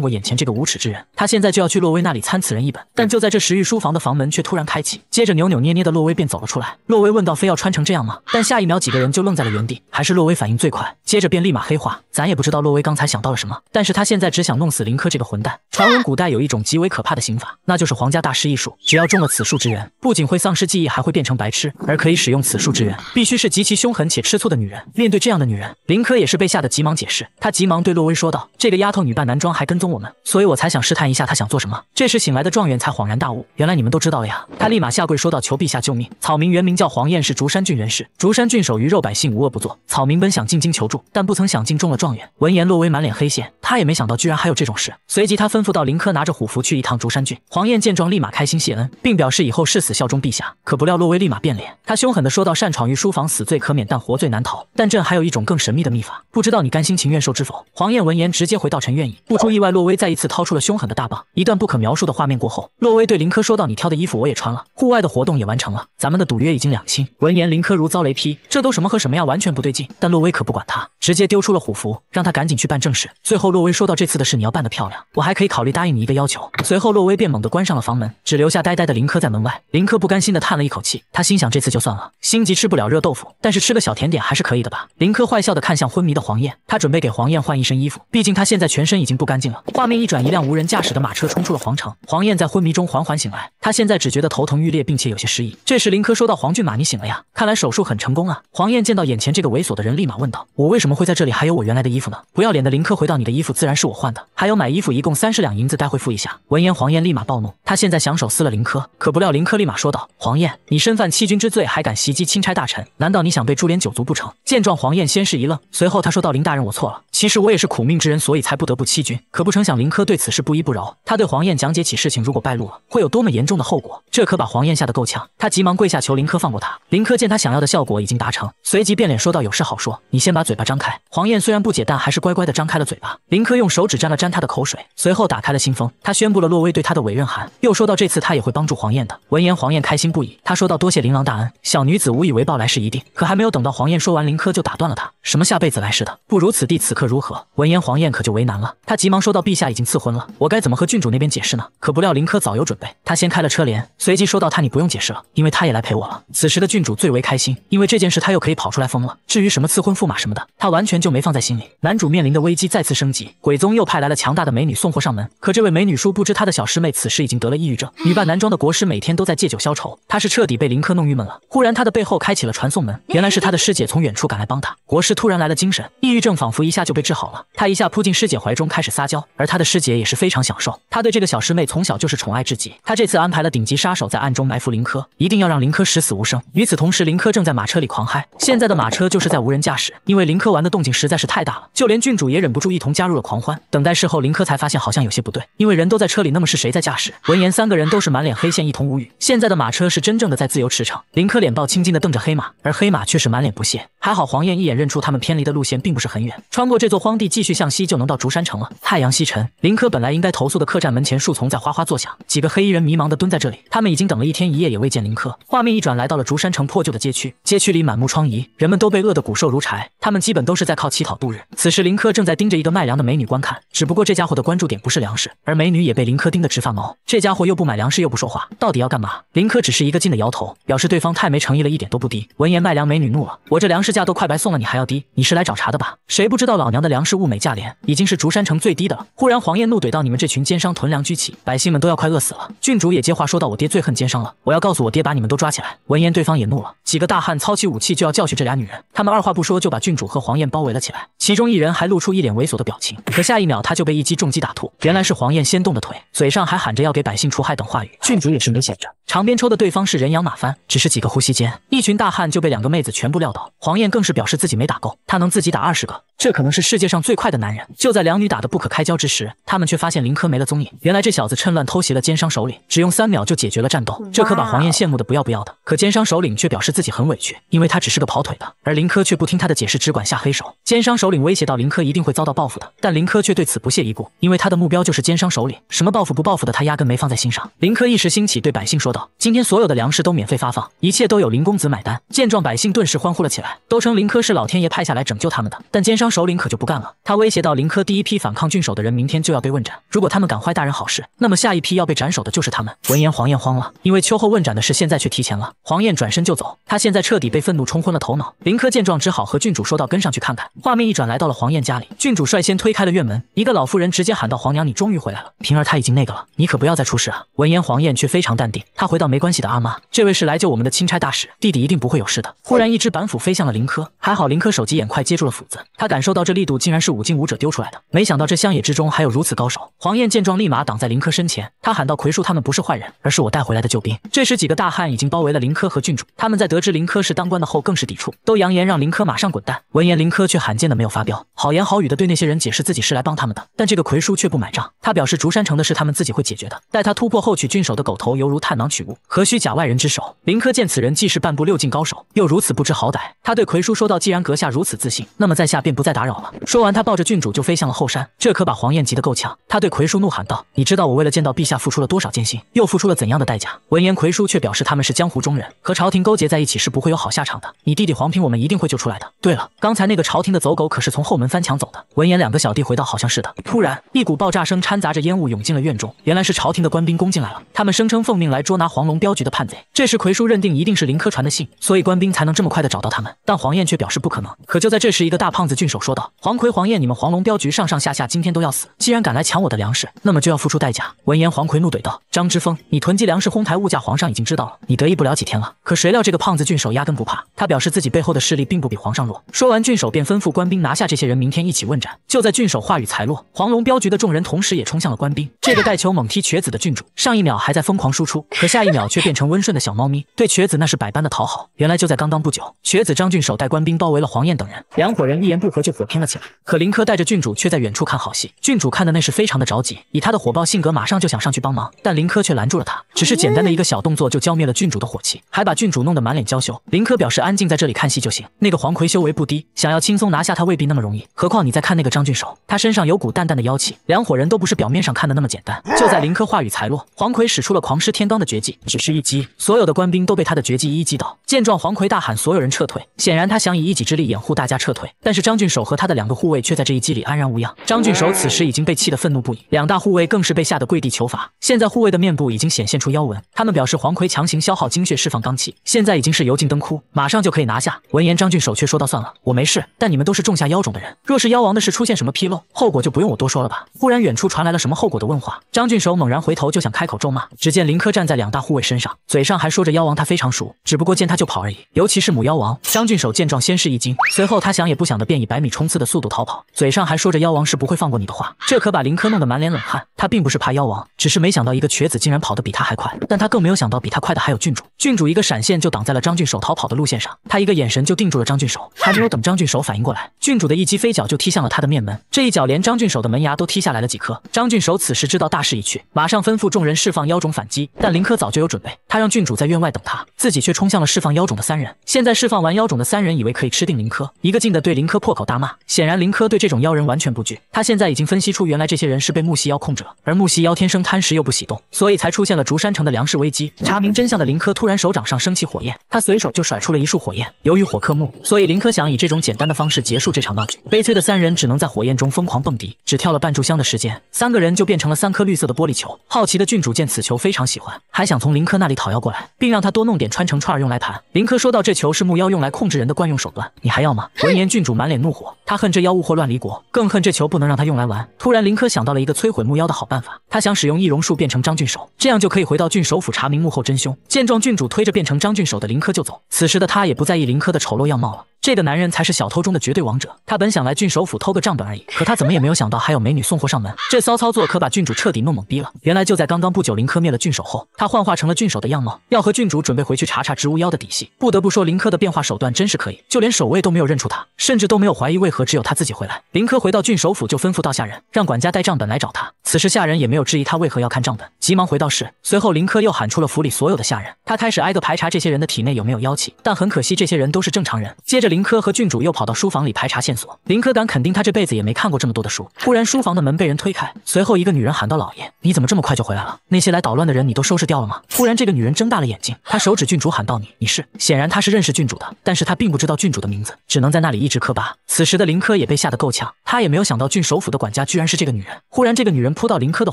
过眼前这个无耻之人？他现在就要去洛威那里参此人一本。”但就在这时，御书房的房门却突然开启，接着扭扭捏捏的洛威便走了出来。洛威问道：“非要穿成这样吗？”但下一秒，几个人就愣在了原地。还是洛威反应最快，接着便立马黑化。咱也不知道洛威刚才想到了什么，但是他现在只想弄死林科这个混蛋。传闻古代有一种极为可怕的刑罚，那就是皇家大师艺术。只要中了此术之人，不仅会丧失记忆，还会变成白痴，而可以使用。此树之人，必须是极其凶狠且吃醋的女人。面对这样的女人，林科也是被吓得急忙解释。他急忙对洛薇说道：“这个丫头女扮男装还跟踪我们，所以我才想试探一下她想做什么。”这时醒来的状元才恍然大悟，原来你们都知道了呀！他立马下跪说道：“求陛下救命！草民原名叫黄燕，是竹山郡人士。竹山郡守鱼肉百姓，无恶不作。草民本想进京求助，但不曾想竟中了状元。”闻言，洛薇满脸黑线，他也没想到居然还有这种事。随即他吩咐到：“林科拿着虎符去一趟竹山郡。”黄燕见状，立马开心谢恩，并表示以后誓死效忠陛下。可不料洛薇立马变脸，他凶狠的。说到擅闯御书房，死罪可免，但活罪难逃。但朕还有一种更神秘的秘法，不知道你甘心情愿受之否？黄燕闻言直接回道：“臣愿意。”不出意外，洛威再一次掏出了凶狠的大棒。一段不可描述的画面过后，洛威对林柯说道：“你挑的衣服我也穿了，户外的活动也完成了，咱们的赌约已经两清。”闻言，林柯如遭雷劈，这都什么和什么呀，完全不对劲。但洛威可不管他，直接丢出了虎符，让他赶紧去办正事。最后，洛威说到：“这次的事你要办得漂亮，我还可以考虑答应你一个要求。”随后，洛威便猛地关上了房门，只留下呆呆的林柯在门外。林柯不甘心地叹了一口气，他心想这次就算了。心急吃不了热豆腐，但是吃个小甜点还是可以的吧？林科坏笑的看向昏迷的黄燕，他准备给黄燕换一身衣服，毕竟他现在全身已经不干净了。画面一转，一辆无人驾驶的马车冲出了皇城。黄燕在昏迷中缓缓醒来，她现在只觉得头疼欲裂，并且有些失忆。这时林科说道：“黄骏马，你醒了呀？看来手术很成功啊。”黄燕见到眼前这个猥琐的人，立马问道：“我为什么会在这里？还有我原来的衣服呢？”不要脸的林科回到：“你的衣服自然是我换的，还有买衣服一共三十两银子，待会付一下。”闻言，黄燕立马暴怒，她现在想手撕了林科，可不料林科立马说道：“黄燕，你身犯欺君之罪，还敢袭？”击钦差大臣？难道你想被株连九族不成？见状，黄燕先是一愣，随后他说道：“林大人，我错了。其实我也是苦命之人，所以才不得不欺君。可不成想，林科对此事不依不饶。他对黄燕讲解起事情，如果败露了，会有多么严重的后果。这可把黄燕吓得够呛。他急忙跪下求林科放过他。林科见他想要的效果已经达成，随即变脸说道：‘有事好说，你先把嘴巴张开。’黄燕虽然不解，但还是乖乖地张开了嘴巴。林科用手指沾了沾他的口水，随后打开了信封，他宣布了洛威对他的委任函，又说道：‘这次他也会帮助黄燕的。’闻言，黄燕开心不已。他说道：‘多谢琳琅大恩，小女子。’子无以为报，来世一定。可还没有等到黄燕说完，林柯就打断了他：“什么下辈子来世的，不如此地此刻如何？”闻言，黄燕可就为难了。他急忙说道：“陛下已经赐婚了，我该怎么和郡主那边解释呢？”可不料林柯早有准备，他掀开了车帘，随即说道：“他你不用解释了，因为他也来陪我了。”此时的郡主最为开心，因为这件事他又可以跑出来疯了。至于什么赐婚驸马什么的，他完全就没放在心里。男主面临的危机再次升级，鬼宗又派来了强大的美女送货上门。可这位美女殊不知她的小师妹此时已经得了抑郁症，女扮男装的国师每天都在借酒消愁，他是彻底被林柯弄郁闷了。忽然他的。背后开启了传送门，原来是他的师姐从远处赶来帮他。国师突然来了精神，抑郁症仿佛一下就被治好了。他一下扑进师姐怀中，开始撒娇。而他的师姐也是非常享受，他对这个小师妹从小就是宠爱至极。他这次安排了顶级杀手在暗中埋伏林科，一定要让林科十死无生。与此同时，林科正在马车里狂嗨。现在的马车就是在无人驾驶，因为林科玩的动静实在是太大了，就连郡主也忍不住一同加入了狂欢。等待事后，林科才发现好像有些不对，因为人都在车里，那么是谁在驾驶？闻言，三个人都是满脸黑线，一同无语。现在的马车是真正的在自由驰骋。林科脸暴轻轻的瞪着黑马，而黑马却是满脸不屑。还好黄燕一眼认出他们偏离的路线并不是很远，穿过这座荒地，继续向西就能到竹山城了。太阳西沉，林科本来应该投宿的客栈门前树丛在哗哗作响，几个黑衣人迷茫的蹲在这里，他们已经等了一天一夜，也未见林科。画面一转，来到了竹山城破旧的街区，街区里满目疮痍，人们都被饿得骨瘦如柴，他们基本都是在靠乞讨度日。此时林科正在盯着一个卖粮的美女观看，只不过这家伙的关注点不是粮食，而美女也被林科盯得直发毛，这家伙又不买粮食，又不说话，到底要干嘛？林科只是一个劲的摇头，表示对方太没诚意。的一点都不低。闻言，卖粮美女怒了，我这粮食价都快白送了，你还要低？你是来找茬的吧？谁不知道老娘的粮食物美价廉，已经是竹山城最低的了。忽然，黄燕怒怼到：“你们这群奸商囤粮居起，百姓们都要快饿死了。”郡主也接话说道：“我爹最恨奸商了，我要告诉我爹把你们都抓起来。”闻言，对方也怒了，几个大汉操起武器就要教训这俩女人，他们二话不说就把郡主和黄燕包围了起来，其中一人还露出一脸猥琐的表情，可下一秒他就被一击重击打吐，原来是黄燕先动的腿，嘴上还喊着要给百姓除害等话语。郡主也是没闲着，长鞭抽的对方是人仰马翻，只是几个呼吸间。一群大汉就被两个妹子全部撂倒，黄燕更是表示自己没打够，她能自己打二十个，这可能是世界上最快的男人。就在两女打得不可开交之时，他们却发现林科没了踪影。原来这小子趁乱偷袭了奸商首领，只用三秒就解决了战斗，这可把黄燕羡慕的不要不要的。可奸商首领却表示自己很委屈，因为他只是个跑腿的，而林科却不听他的解释，只管下黑手。奸商首领威胁到林科一定会遭到报复的，但林科却对此不屑一顾，因为他的目标就是奸商首领，什么报复不报复的，他压根没放在心上。林科一时兴起对百姓说道：“今天所有的粮食都免费发放，一切都有林。”公子买单，见状百姓顿时欢呼了起来，都称林科是老天爷派下来拯救他们的。但奸商首领可就不干了，他威胁到林科，第一批反抗郡守的人明天就要被问斩，如果他们敢坏大人好事，那么下一批要被斩首的就是他们。闻言黄燕慌了，因为秋后问斩的事现在却提前了。黄燕转身就走，他现在彻底被愤怒冲昏了头脑。林科见状只好和郡主说道：“跟上去看看。”画面一转，来到了黄燕家里，郡主率先推开了院门，一个老妇人直接喊道：“黄娘，你终于回来了，平儿他已经那个了，你可不要再出事啊。”闻言黄燕却非常淡定，她回到：“没关系的阿妈，这位是来救我们的钦差大使。”弟弟一定不会有事的。忽然，一只板斧飞向了林柯，还好林柯手疾眼快接住了斧子。他感受到这力度，竟然是五境武者丢出来的。没想到这乡野之中还有如此高手。黄燕见状，立马挡在林柯身前，他喊道：“奎叔，他们不是坏人，而是我带回来的救兵。”这时，几个大汉已经包围了林柯和郡主。他们在得知林柯是当官的后，更是抵触，都扬言让林柯马上滚蛋。闻言，林柯却罕见的没有发飙，好言好语的对那些人解释自己是来帮他们的。但这个奎叔却不买账，他表示竹山城的事他们自己会解决的。待他突破后取郡守的狗头，犹如探囊取物，何须假外人之手？林柯见此人既是。半步六境高手又如此不知好歹，他对魁叔说道：“既然阁下如此自信，那么在下便不再打扰了。”说完，他抱着郡主就飞向了后山。这可把黄燕急得够呛，他对魁叔怒喊道：“你知道我为了见到陛下付出了多少艰辛，又付出了怎样的代价？”闻言，魁叔却表示：“他们是江湖中人，和朝廷勾结在一起是不会有好下场的。你弟弟黄平，我们一定会救出来的。”对了，刚才那个朝廷的走狗可是从后门翻墙走的。闻言，两个小弟回到：“好像是的。”突然，一股爆炸声掺杂着烟雾涌进了院中，原来是朝廷的官兵攻进来了。他们声称奉命来捉拿黄龙镖局的叛贼。这时，魁叔认定一定是林科。传的信，所以官兵才能这么快的找到他们。但黄燕却表示不可能。可就在这时，一个大胖子郡守说道：“黄奎、黄燕，你们黄龙镖局上上下下今天都要死。既然敢来抢我的粮食，那么就要付出代价。”闻言，黄奎怒怼道：“张之峰，你囤积粮食，哄抬物价，皇上已经知道了，你得意不了几天了。”可谁料这个胖子郡守压根不怕，他表示自己背后的势力并不比皇上弱。说完，郡守便吩咐官兵拿下这些人，明天一起问斩。就在郡守话语才落，黄龙镖局的众人同时也冲向了官兵。这个带球猛踢瘸子的郡主，上一秒还在疯狂输出，可下一秒却变成温顺的小猫咪，对瘸子那是百般。的讨好，原来就在刚刚不久，瘸子张郡守带官兵包围了黄燕等人，两伙人一言不合就火拼了起来。可林柯带着郡主却在远处看好戏，郡主看的那是非常的着急，以他的火爆性格，马上就想上去帮忙，但林柯却拦住了他，只是简单的一个小动作就浇灭了郡主的火气，还把郡主弄得满脸娇羞。林柯表示安静在这里看戏就行。那个黄奎修为不低，想要轻松拿下他未必那么容易，何况你在看那个张郡守，他身上有股淡淡的妖气，两伙人都不是表面上看的那么简单。就在林柯话语才落，黄奎使出了狂狮天罡的绝技，只是一击，所有的官兵都被他的绝技一。击倒，见状黄奎大喊所有人撤退，显然他想以一己之力掩护大家撤退。但是张俊守和他的两个护卫却在这一击里安然无恙。张俊守此时已经被气得愤怒不已，两大护卫更是被吓得跪地求罚。现在护卫的面部已经显现出妖纹，他们表示黄奎强行消耗精血释放罡气，现在已经是油尽灯枯，马上就可以拿下。闻言张俊守却说道算了，我没事，但你们都是种下妖种的人，若是妖王的事出现什么纰漏，后果就不用我多说了吧。忽然远处传来了什么后果的问话，张俊守猛然回头就想开口咒骂，只见林科站在两大护卫身上，嘴上还说着妖王他非常熟。只不过见他就跑而已，尤其是母妖王张郡守见状，先是一惊，随后他想也不想的便以百米冲刺的速度逃跑，嘴上还说着妖王是不会放过你的话，这可把林柯弄得满脸冷汗。他并不是怕妖王，只是没想到一个瘸子竟然跑得比他还快，但他更没有想到比他快的还有郡主。郡主一个闪现就挡在了张郡守逃跑的路线上，他一个眼神就定住了张郡守。还没有等张郡守反应过来，郡主的一击飞脚就踢向了他的面门，这一脚连张郡守的门牙都踢下来了几颗。张郡守此时知道大势已去，马上吩咐众人释放妖种反击，但林柯早就有准备，他让郡主在院外等他，自己却冲。冲向了释放妖种的三人。现在释放完妖种的三人以为可以吃定林柯，一个劲的对林柯破口大骂。显然林柯对这种妖人完全不惧，他现在已经分析出原来这些人是被木系妖控制了，而木系妖天生贪食又不喜动，所以才出现了竹山城的粮食危机。查明真相的林柯突然手掌上升起火焰，他随手就甩出了一束火焰。由于火克木，所以林柯想以这种简单的方式结束这场闹剧。悲催的三人只能在火焰中疯狂蹦迪，只跳了半炷香的时间，三个人就变成了三颗绿色的玻璃球。好奇的郡主见此球非常喜欢，还想从林柯那里讨要过来，并让他多弄点穿成串。二用来盘。林科说道：“这球是木妖用来控制人的惯用手段，你还要吗？”闻言，郡主满脸怒火，他恨这妖物祸乱离国，更恨这球不能让他用来玩。突然，林科想到了一个摧毁木妖的好办法，他想使用易容术变成张郡守，这样就可以回到郡首府查明幕后真凶。见状，郡主推着变成张郡守的林科就走，此时的他也不在意林科的丑陋样貌了。这个男人才是小偷中的绝对王者。他本想来郡首府偷个账本而已，可他怎么也没有想到还有美女送货上门。这骚操作可把郡主彻底弄懵逼了。原来就在刚刚不久，林科灭了郡守后，他幻化成了郡守的样貌，要和郡主准备回去查查植物妖的底细。不得不说，林科的变化手段真是可以，就连守卫都没有认出他，甚至都没有怀疑为何只有他自己回来。林科回到郡首府就吩咐道下人，让管家带账本来找他。此时下人也没有质疑他为何要看账本，急忙回到室。随后林科又喊出了府里所有的下人，他开始挨个排查这些人的体内有没有妖气。但很可惜，这些人都是正常人。接着林林科和郡主又跑到书房里排查线索。林科敢肯定，他这辈子也没看过这么多的书。忽然，书房的门被人推开，随后一个女人喊道：“老爷，你怎么这么快就回来了？那些来捣乱的人，你都收拾掉了吗？”忽然，这个女人睁大了眼睛，她手指郡主喊道：“你，你是……显然她是认识郡主的，但是她并不知道郡主的名字，只能在那里一直磕巴。此时的林科也被吓得够呛，他也没有想到郡首府的管家居然是这个女人。忽然，这个女人扑到林科的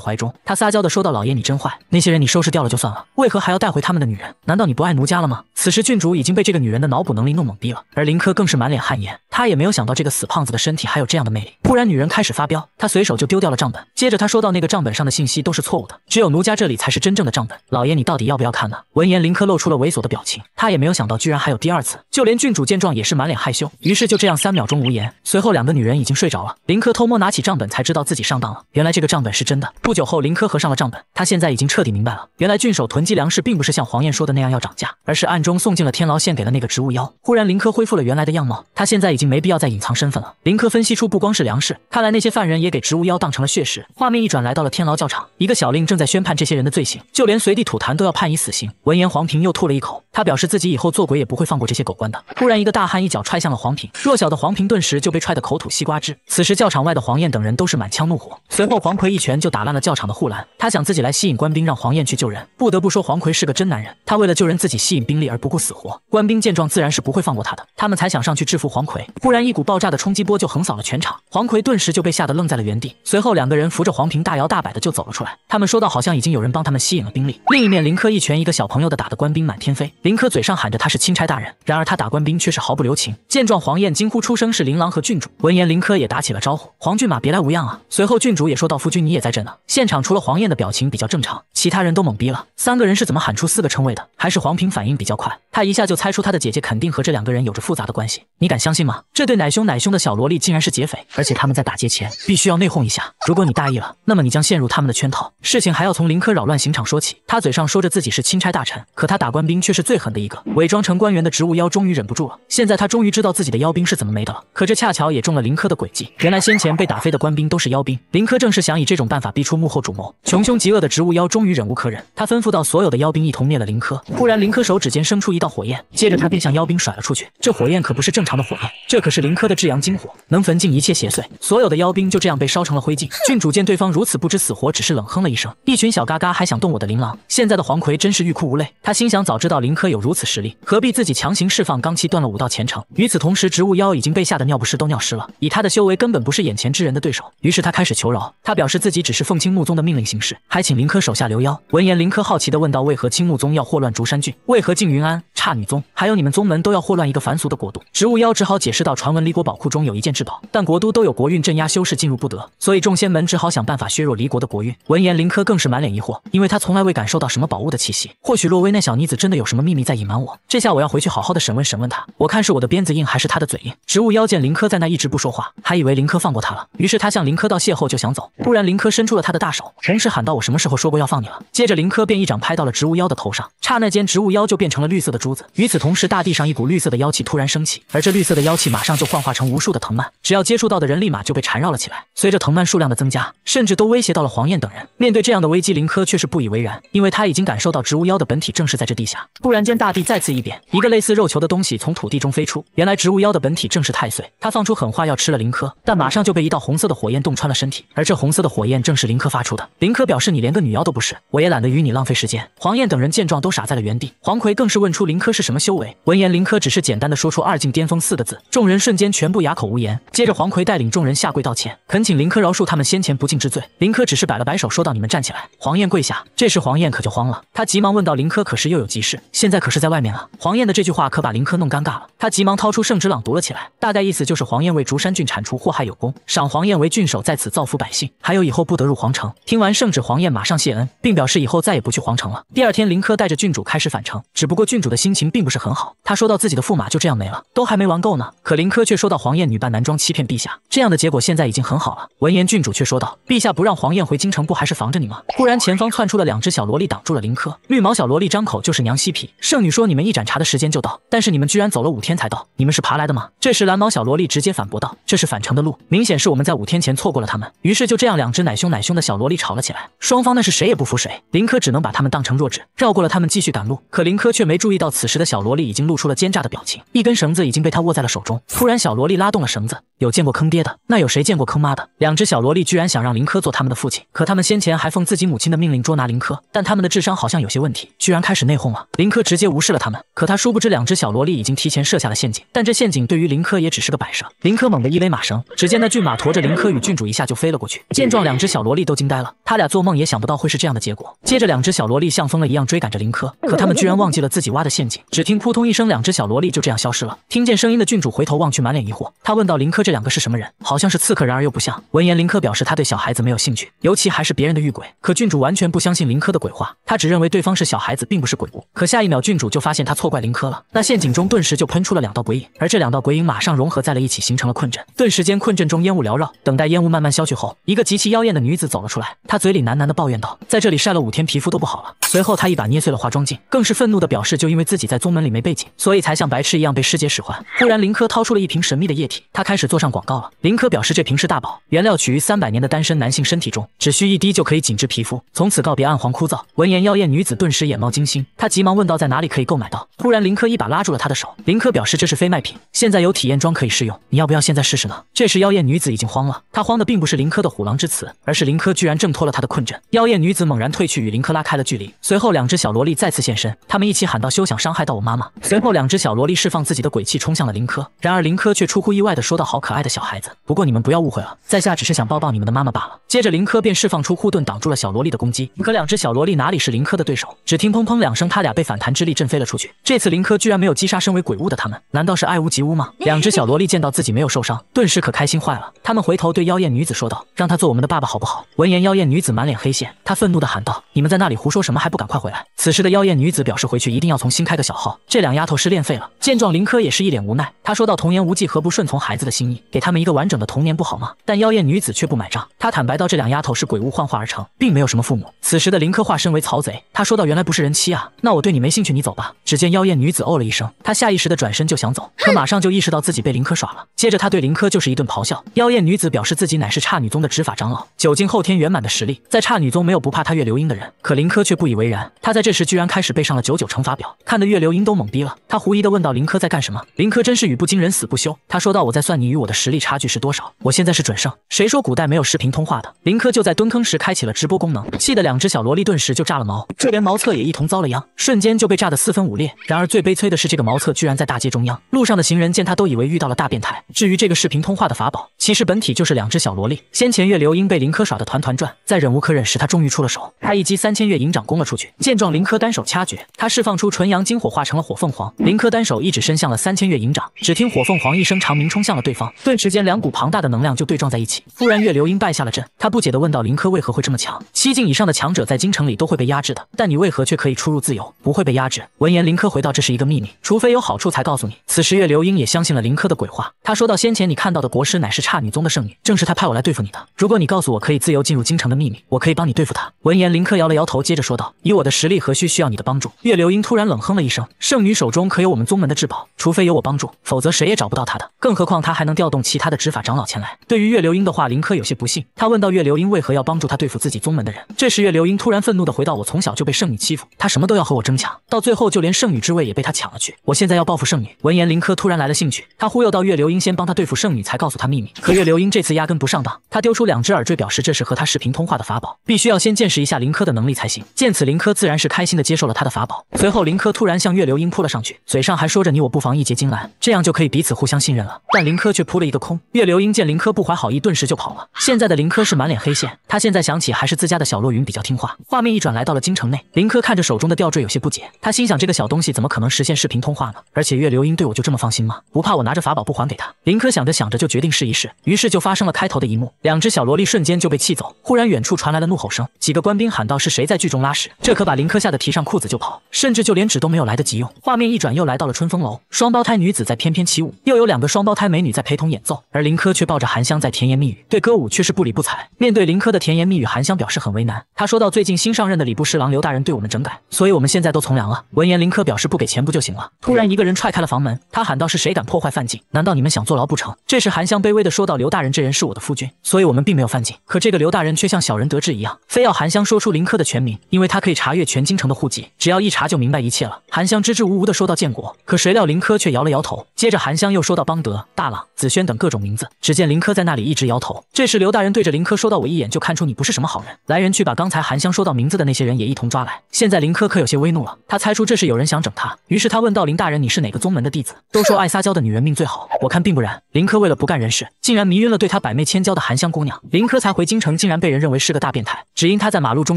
怀中，她撒娇的说道：“老爷，你真坏，那些人你收拾掉了就算了，为何还要带回他们的女人？难道你不爱奴家了吗？”此时郡主已经被这个女人的脑补能力弄懵逼了，而林科。更是满脸汗颜。他也没有想到这个死胖子的身体还有这样的魅力。突然，女人开始发飙，他随手就丢掉了账本。接着，他说到那个账本上的信息都是错误的，只有奴家这里才是真正的账本。老爷，你到底要不要看呢？闻言，林科露出了猥琐的表情。他也没有想到，居然还有第二次。就连郡主见状也是满脸害羞。于是就这样三秒钟无言。随后，两个女人已经睡着了。林科偷摸拿起账本，才知道自己上当了。原来这个账本是真的。不久后，林科合上了账本，他现在已经彻底明白了。原来郡守囤积粮食并不是像黄燕说的那样要涨价，而是暗中送进了天牢，献给了那个植物妖。忽然，林科恢复了原来的样貌，他现在已经。已经没必要再隐藏身份了。林科分析出，不光是粮食，看来那些犯人也给植物妖当成了血食。画面一转，来到了天牢教场，一个小令正在宣判这些人的罪行，就连随地吐痰都要判以死刑。闻言，黄平又吐了一口，他表示自己以后做鬼也不会放过这些狗官的。突然，一个大汉一脚踹向了黄平，弱小的黄平顿时就被踹得口吐西瓜汁。此时教场外的黄燕等人都是满腔怒火。随后，黄奎一拳就打烂了教场的护栏，他想自己来吸引官兵，让黄燕去救人。不得不说，黄奎是个真男人，他为了救人自己吸引兵力而不顾死活。官兵见状，自然是不会放过他的，他们才想上去制服黄奎。忽然一股爆炸的冲击波就横扫了全场，黄奎顿时就被吓得愣在了原地。随后两个人扶着黄平大摇大摆的就走了出来。他们说到好像已经有人帮他们吸引了兵力。另一面林科一拳一个小朋友的打的官兵满天飞。林科嘴上喊着他是钦差大人，然而他打官兵却是毫不留情。见状黄燕惊呼出声是琳琅和郡主。闻言林科也打起了招呼黄骏马别来无恙啊。随后郡主也说道：“夫君你也在这呢。现场除了黄燕的表情比较正常，其他人都懵逼了。三个人是怎么喊出四个称谓的？还是黄平反应比较快，他一下就猜出他的姐姐肯定和这两个人有着复杂的关系。你敢相信吗？这对奶凶奶凶的小萝莉竟然是劫匪，而且他们在打劫前必须要内讧一下。如果你大意了，那么你将陷入他们的圈套。事情还要从林科扰乱刑场说起。他嘴上说着自己是钦差大臣，可他打官兵却是最狠的一个。伪装成官员的植物妖终于忍不住了。现在他终于知道自己的妖兵是怎么没的了。可这恰巧也中了林科的诡计。原来先前被打飞的官兵都是妖兵。林科正是想以这种办法逼出幕后主谋。穷凶极恶的植物妖终于忍无可忍，他吩咐到所有的妖兵一同灭了林科。忽然，林科手指间生出一道火焰，接着他便向妖兵甩了出去。这火焰可不是正常的火焰。这可是林柯的至阳精火，能焚尽一切邪祟。所有的妖兵就这样被烧成了灰烬。郡主见对方如此不知死活，只是冷哼了一声。一群小嘎嘎还想动我的琳琅，现在的黄奎真是欲哭无泪。他心想，早知道林柯有如此实力，何必自己强行释放罡气，断了武道前程？与此同时，植物妖已经被吓得尿不湿都尿湿了。以他的修为，根本不是眼前之人的对手。于是他开始求饶，他表示自己只是奉青木宗的命令行事，还请林柯手下留妖。闻言，林柯好奇地问道：“为何青木宗要祸乱竹山郡？为何静云庵、差女宗，还有你们宗门都要祸乱一个凡俗的国度？”植物妖只好解释。知道传闻离国宝库中有一件至宝，但国都都有国运镇压，修士进入不得，所以众仙门只好想办法削弱离国的国运。闻言，林柯更是满脸疑惑，因为他从来未感受到什么宝物的气息。或许洛薇那小妮子真的有什么秘密在隐瞒我，这下我要回去好好的审问审问他，我看是我的鞭子硬还是他的嘴硬。植物妖见林柯在那一直不说话，还以为林柯放过他了，于是他向林柯道谢后就想走。突然，林柯伸出了他的大手，同时喊道：“我什么时候说过要放你了？”接着，林柯便一掌拍到了植物妖的头上，刹那间，植物妖就变成了绿色的珠子。与此同时，大地上一股绿色的妖气突然升起，而这绿色的妖气。马上就幻化成无数的藤蔓，只要接触到的人立马就被缠绕了起来。随着藤蔓数量的增加，甚至都威胁到了黄燕等人。面对这样的危机，林科却是不以为然，因为他已经感受到植物妖的本体正是在这地下。突然间，大地再次一变，一个类似肉球的东西从土地中飞出。原来植物妖的本体正是太岁，他放出狠话要吃了林科，但马上就被一道红色的火焰洞穿了身体。而这红色的火焰正是林科发出的。林科表示：“你连个女妖都不是，我也懒得与你浪费时间。”黄燕等人见状都傻在了原地，黄奎更是问出林科是什么修为。闻言，林科只是简单的说出二境巅峰四个字。众人瞬间全部哑口无言。接着，黄奎带领众人下跪道歉，恳请林科饶恕他们先前不敬之罪。林科只是摆了摆手，说道：“你们站起来。”黄燕跪下，这时黄燕可就慌了，他急忙问道：“林科，可是又有急事？现在可是在外面啊？”黄燕的这句话可把林科弄尴尬了，他急忙掏出圣旨朗读了起来，大概意思就是黄燕为竹山郡铲除祸害有功，赏黄燕为郡守，在此造福百姓，还有以后不得入皇城。听完圣旨，黄燕马上谢恩，并表示以后再也不去皇城了。第二天，林科带着郡主开始返程，只不过郡主的心情并不是很好，他说到自己的驸马就这样没了，都还没玩够呢。可林柯却说到黄燕女扮男装欺骗陛下，这样的结果现在已经很好了。闻言，郡主却说道：“陛下不让黄燕回京城，不还是防着你吗？”忽然，前方窜出了两只小萝莉，挡住了林柯。绿毛小萝莉张口就是娘西皮，圣女说：“你们一盏茶的时间就到，但是你们居然走了五天才到，你们是爬来的吗？”这时，蓝毛小萝莉直接反驳道：“这是返程的路，明显是我们在五天前错过了他们。”于是就这样，两只奶凶奶凶的小萝莉吵了起来，双方那是谁也不服谁。林柯只能把他们当成弱智，绕过了他们继续赶路。可林柯却没注意到，此时的小萝莉已经露出了奸诈的表情，一根绳子已经被她握在了手中。突然，小萝莉拉动了绳子。有见过坑爹的，那有谁见过坑妈的？两只小萝莉居然想让林科做他们的父亲。可他们先前还奉自己母亲的命令捉拿林科，但他们的智商好像有些问题，居然开始内讧了。林科直接无视了他们。可他殊不知，两只小萝莉已经提前设下了陷阱。但这陷阱对于林科也只是个摆设。林科猛地一勒马绳，只见那骏马驮着林科与郡主一下就飞了过去。见状，两只小萝莉都惊呆了。他俩做梦也想不到会是这样的结果。接着，两只小萝莉像疯了一样追赶着林科，可他们居然忘记了自己挖的陷阱。只听扑通一声，两只小萝莉就这样消失了。听见声音的郡主回。回头望去，满脸疑惑。他问道：“林科，这两个是什么人？好像是刺客，然而又不像。”闻言，林科表示他对小孩子没有兴趣，尤其还是别人的遇鬼。可郡主完全不相信林科的鬼话，他只认为对方是小孩子，并不是鬼物。可下一秒，郡主就发现他错怪林科了。那陷阱中顿时就喷出了两道鬼影，而这两道鬼影马上融合在了一起，形成了困阵。顿时间，困阵中烟雾缭绕。等待烟雾慢慢消去后，一个极其妖艳的女子走了出来。她嘴里喃喃的抱怨道：“在这里晒了五天，皮肤都不好了。”随后，她一把捏碎了化妆镜，更是愤怒的表示：“就因为自己在宗门里没背景，所以才像白痴一样被师姐使唤。”忽然，林科。掏出了一瓶神秘的液体，他开始做上广告了。林科表示这瓶是大宝，原料取于三百年的单身男性身体中，只需一滴就可以紧致皮肤，从此告别暗黄枯燥。闻言，妖艳女子顿时眼冒金星，她急忙问道在哪里可以购买到？突然，林科一把拉住了她的手。林科表示这是非卖品，现在有体验装可以试用，你要不要现在试试呢？这时，妖艳女子已经慌了，她慌的并不是林科的虎狼之词，而是林科居然挣脱了她的困阵。妖艳女子猛然退去，与林科拉开了距离。随后，两只小萝莉再次现身，她们一起喊道：休想伤害到我妈妈！随后，两只小萝莉释放自己的鬼气，冲向了林科。然而林柯却出乎意外的说道：“好可爱的小孩子，不过你们不要误会了，在下只是想抱抱你们的妈妈罢了。”接着林柯便释放出护盾挡住了小萝莉的攻击。可两只小萝莉哪里是林柯的对手？只听砰砰两声，他俩被反弹之力震飞了出去。这次林柯居然没有击杀身为鬼物的他们，难道是爱屋及乌吗？两只小萝莉见到自己没有受伤，顿时可开心坏了。他们回头对妖艳女子说道：“让他做我们的爸爸好不好？”闻言，妖艳女子满脸黑线，她愤怒的喊道：“你们在那里胡说什么？还不赶快回来！”此时的妖艳女子表示回去一定要重新开个小号，这两丫头是练废了。见状，林柯也是一脸无奈，他说道。童言无忌，何不顺从孩子的心意，给他们一个完整的童年不好吗？但妖艳女子却不买账，她坦白道：“这两丫头是鬼物幻化而成，并没有什么父母。”此时的林科化身为曹贼，他说道：“原来不是人妻啊，那我对你没兴趣，你走吧。”只见妖艳女子哦了一声，她下意识的转身就想走，可马上就意识到自己被林科耍了。接着他对林科就是一顿咆哮。妖艳女子表示自己乃是差女宗的执法长老，九境后天圆满的实力，在差女宗没有不怕他月流音的人。可林科却不以为然，他在这时居然开始背上了九九乘法表，看得月流音都懵逼了。他狐疑的问道：“林科在干什么？”林科真是语不惊人。人死不休，他说道：“我在算你与我的实力差距是多少？我现在是准圣，谁说古代没有视频通话的？”林科就在蹲坑时开启了直播功能，气得两只小萝莉顿时就炸了毛，就连茅厕也一同遭了殃，瞬间就被炸得四分五裂。然而最悲催的是，这个茅厕居然在大街中央，路上的行人见他都以为遇到了大变态。至于这个视频通话的法宝，其实本体就是两只小萝莉。先前月流英被林科耍得团团转，在忍无可忍时，他终于出了手，他一击三千月营掌攻了出去。见状，林科单手掐诀，他释放出纯阳金火，化成了火凤凰。林科单手一指伸向了三千月营掌，只听。火凤凰一声长鸣，冲向了对方。顿时间，两股庞大的能量就对撞在一起。突然，月流英败下了阵。他不解的问道：“林柯为何会这么强？七境以上的强者在京城里都会被压制的，但你为何却可以出入自由，不会被压制？”闻言，林柯回道：“这是一个秘密，除非有好处才告诉你。”此时，月流英也相信了林柯的鬼话。他说道：“先前你看到的国师乃是差女宗的圣女，正是她派我来对付你的。如果你告诉我可以自由进入京城的秘密，我可以帮你对付她。”闻言，林柯摇了摇头，接着说道：“以我的实力，何须需要你的帮助？”月流英突然冷哼了一声：“圣女手中可有我们宗门的至宝？除非有我帮助，否则。”谁也找不到他的，更何况他还能调动其他的执法长老前来。对于月流英的话，林柯有些不信，他问道：“月流英为何要帮助他对付自己宗门的人？”这时，月流英突然愤怒地回到：“我从小就被圣女欺负，她什么都要和我争抢，到最后就连圣女之位也被她抢了去。我现在要报复圣女。”闻言，林柯突然来了兴趣，他忽悠到：“月流英先帮他对付圣女，才告诉他秘密。”可月流英这次压根不上当，他丢出两只耳坠，表示这是和他视频通话的法宝，必须要先见识一下林柯的能力才行。见此，林柯自然是开心地接受了他的法宝。随后，林柯突然向月流英扑了上去，嘴上还说着：“你我不妨一结金兰，这样就可以。”被以彼此互相信任了，但林柯却扑了一个空。月流英见林柯不怀好意，顿时就跑了。现在的林柯是满脸黑线，他现在想起还是自家的小洛云比较听话。画面一转，来到了京城内，林柯看着手中的吊坠，有些不解。他心想，这个小东西怎么可能实现视频通话呢？而且月流英对我就这么放心吗？不怕我拿着法宝不还给他？林柯想着想着就决定试一试，于是就发生了开头的一幕。两只小萝莉瞬间就被气走。忽然，远处传来了怒吼声，几个官兵喊道：“是谁在剧中拉屎？”这可把林柯吓得提上裤子就跑，甚至就连纸都没有来得及用。画面一转，又来到了春风楼，双胞胎女子在翩翩起。起舞，又有两个双胞胎美女在陪同演奏，而林柯却抱着韩香在甜言蜜语，对歌舞却是不理不睬。面对林柯的甜言蜜语，韩香表示很为难。他说到最近新上任的礼部侍郎刘大人对我们整改，所以我们现在都从良了。闻言，林柯表示不给钱不就行了。突然，一个人踹开了房门，他喊道：“是谁敢破坏范进？难道你们想坐牢不成？”这时，韩香卑微的说道：“刘大人这人是我的夫君，所以我们并没有犯禁。可这个刘大人却像小人得志一样，非要韩香说出林柯的全名，因为他可以查阅全京城的户籍，只要一查就明白一切了。”韩香支支吾吾的说道：“建国。”可谁料林柯却摇了摇头，接着。韩香又说到邦德、大朗、紫萱等各种名字，只见林科在那里一直摇头。这时，刘大人对着林科说道：“我一眼就看出你不是什么好人，来人，去把刚才韩香说到名字的那些人也一同抓来。”现在林科可有些微怒了，他猜出这是有人想整他，于是他问道：“林大人，你是哪个宗门的弟子？都说爱撒娇的女人命最好，我看并不然。”林科为了不干人事，竟然迷晕了对他百媚千娇的韩香姑娘。林科才回京城，竟然被人认为是个大变态，只因他在马路中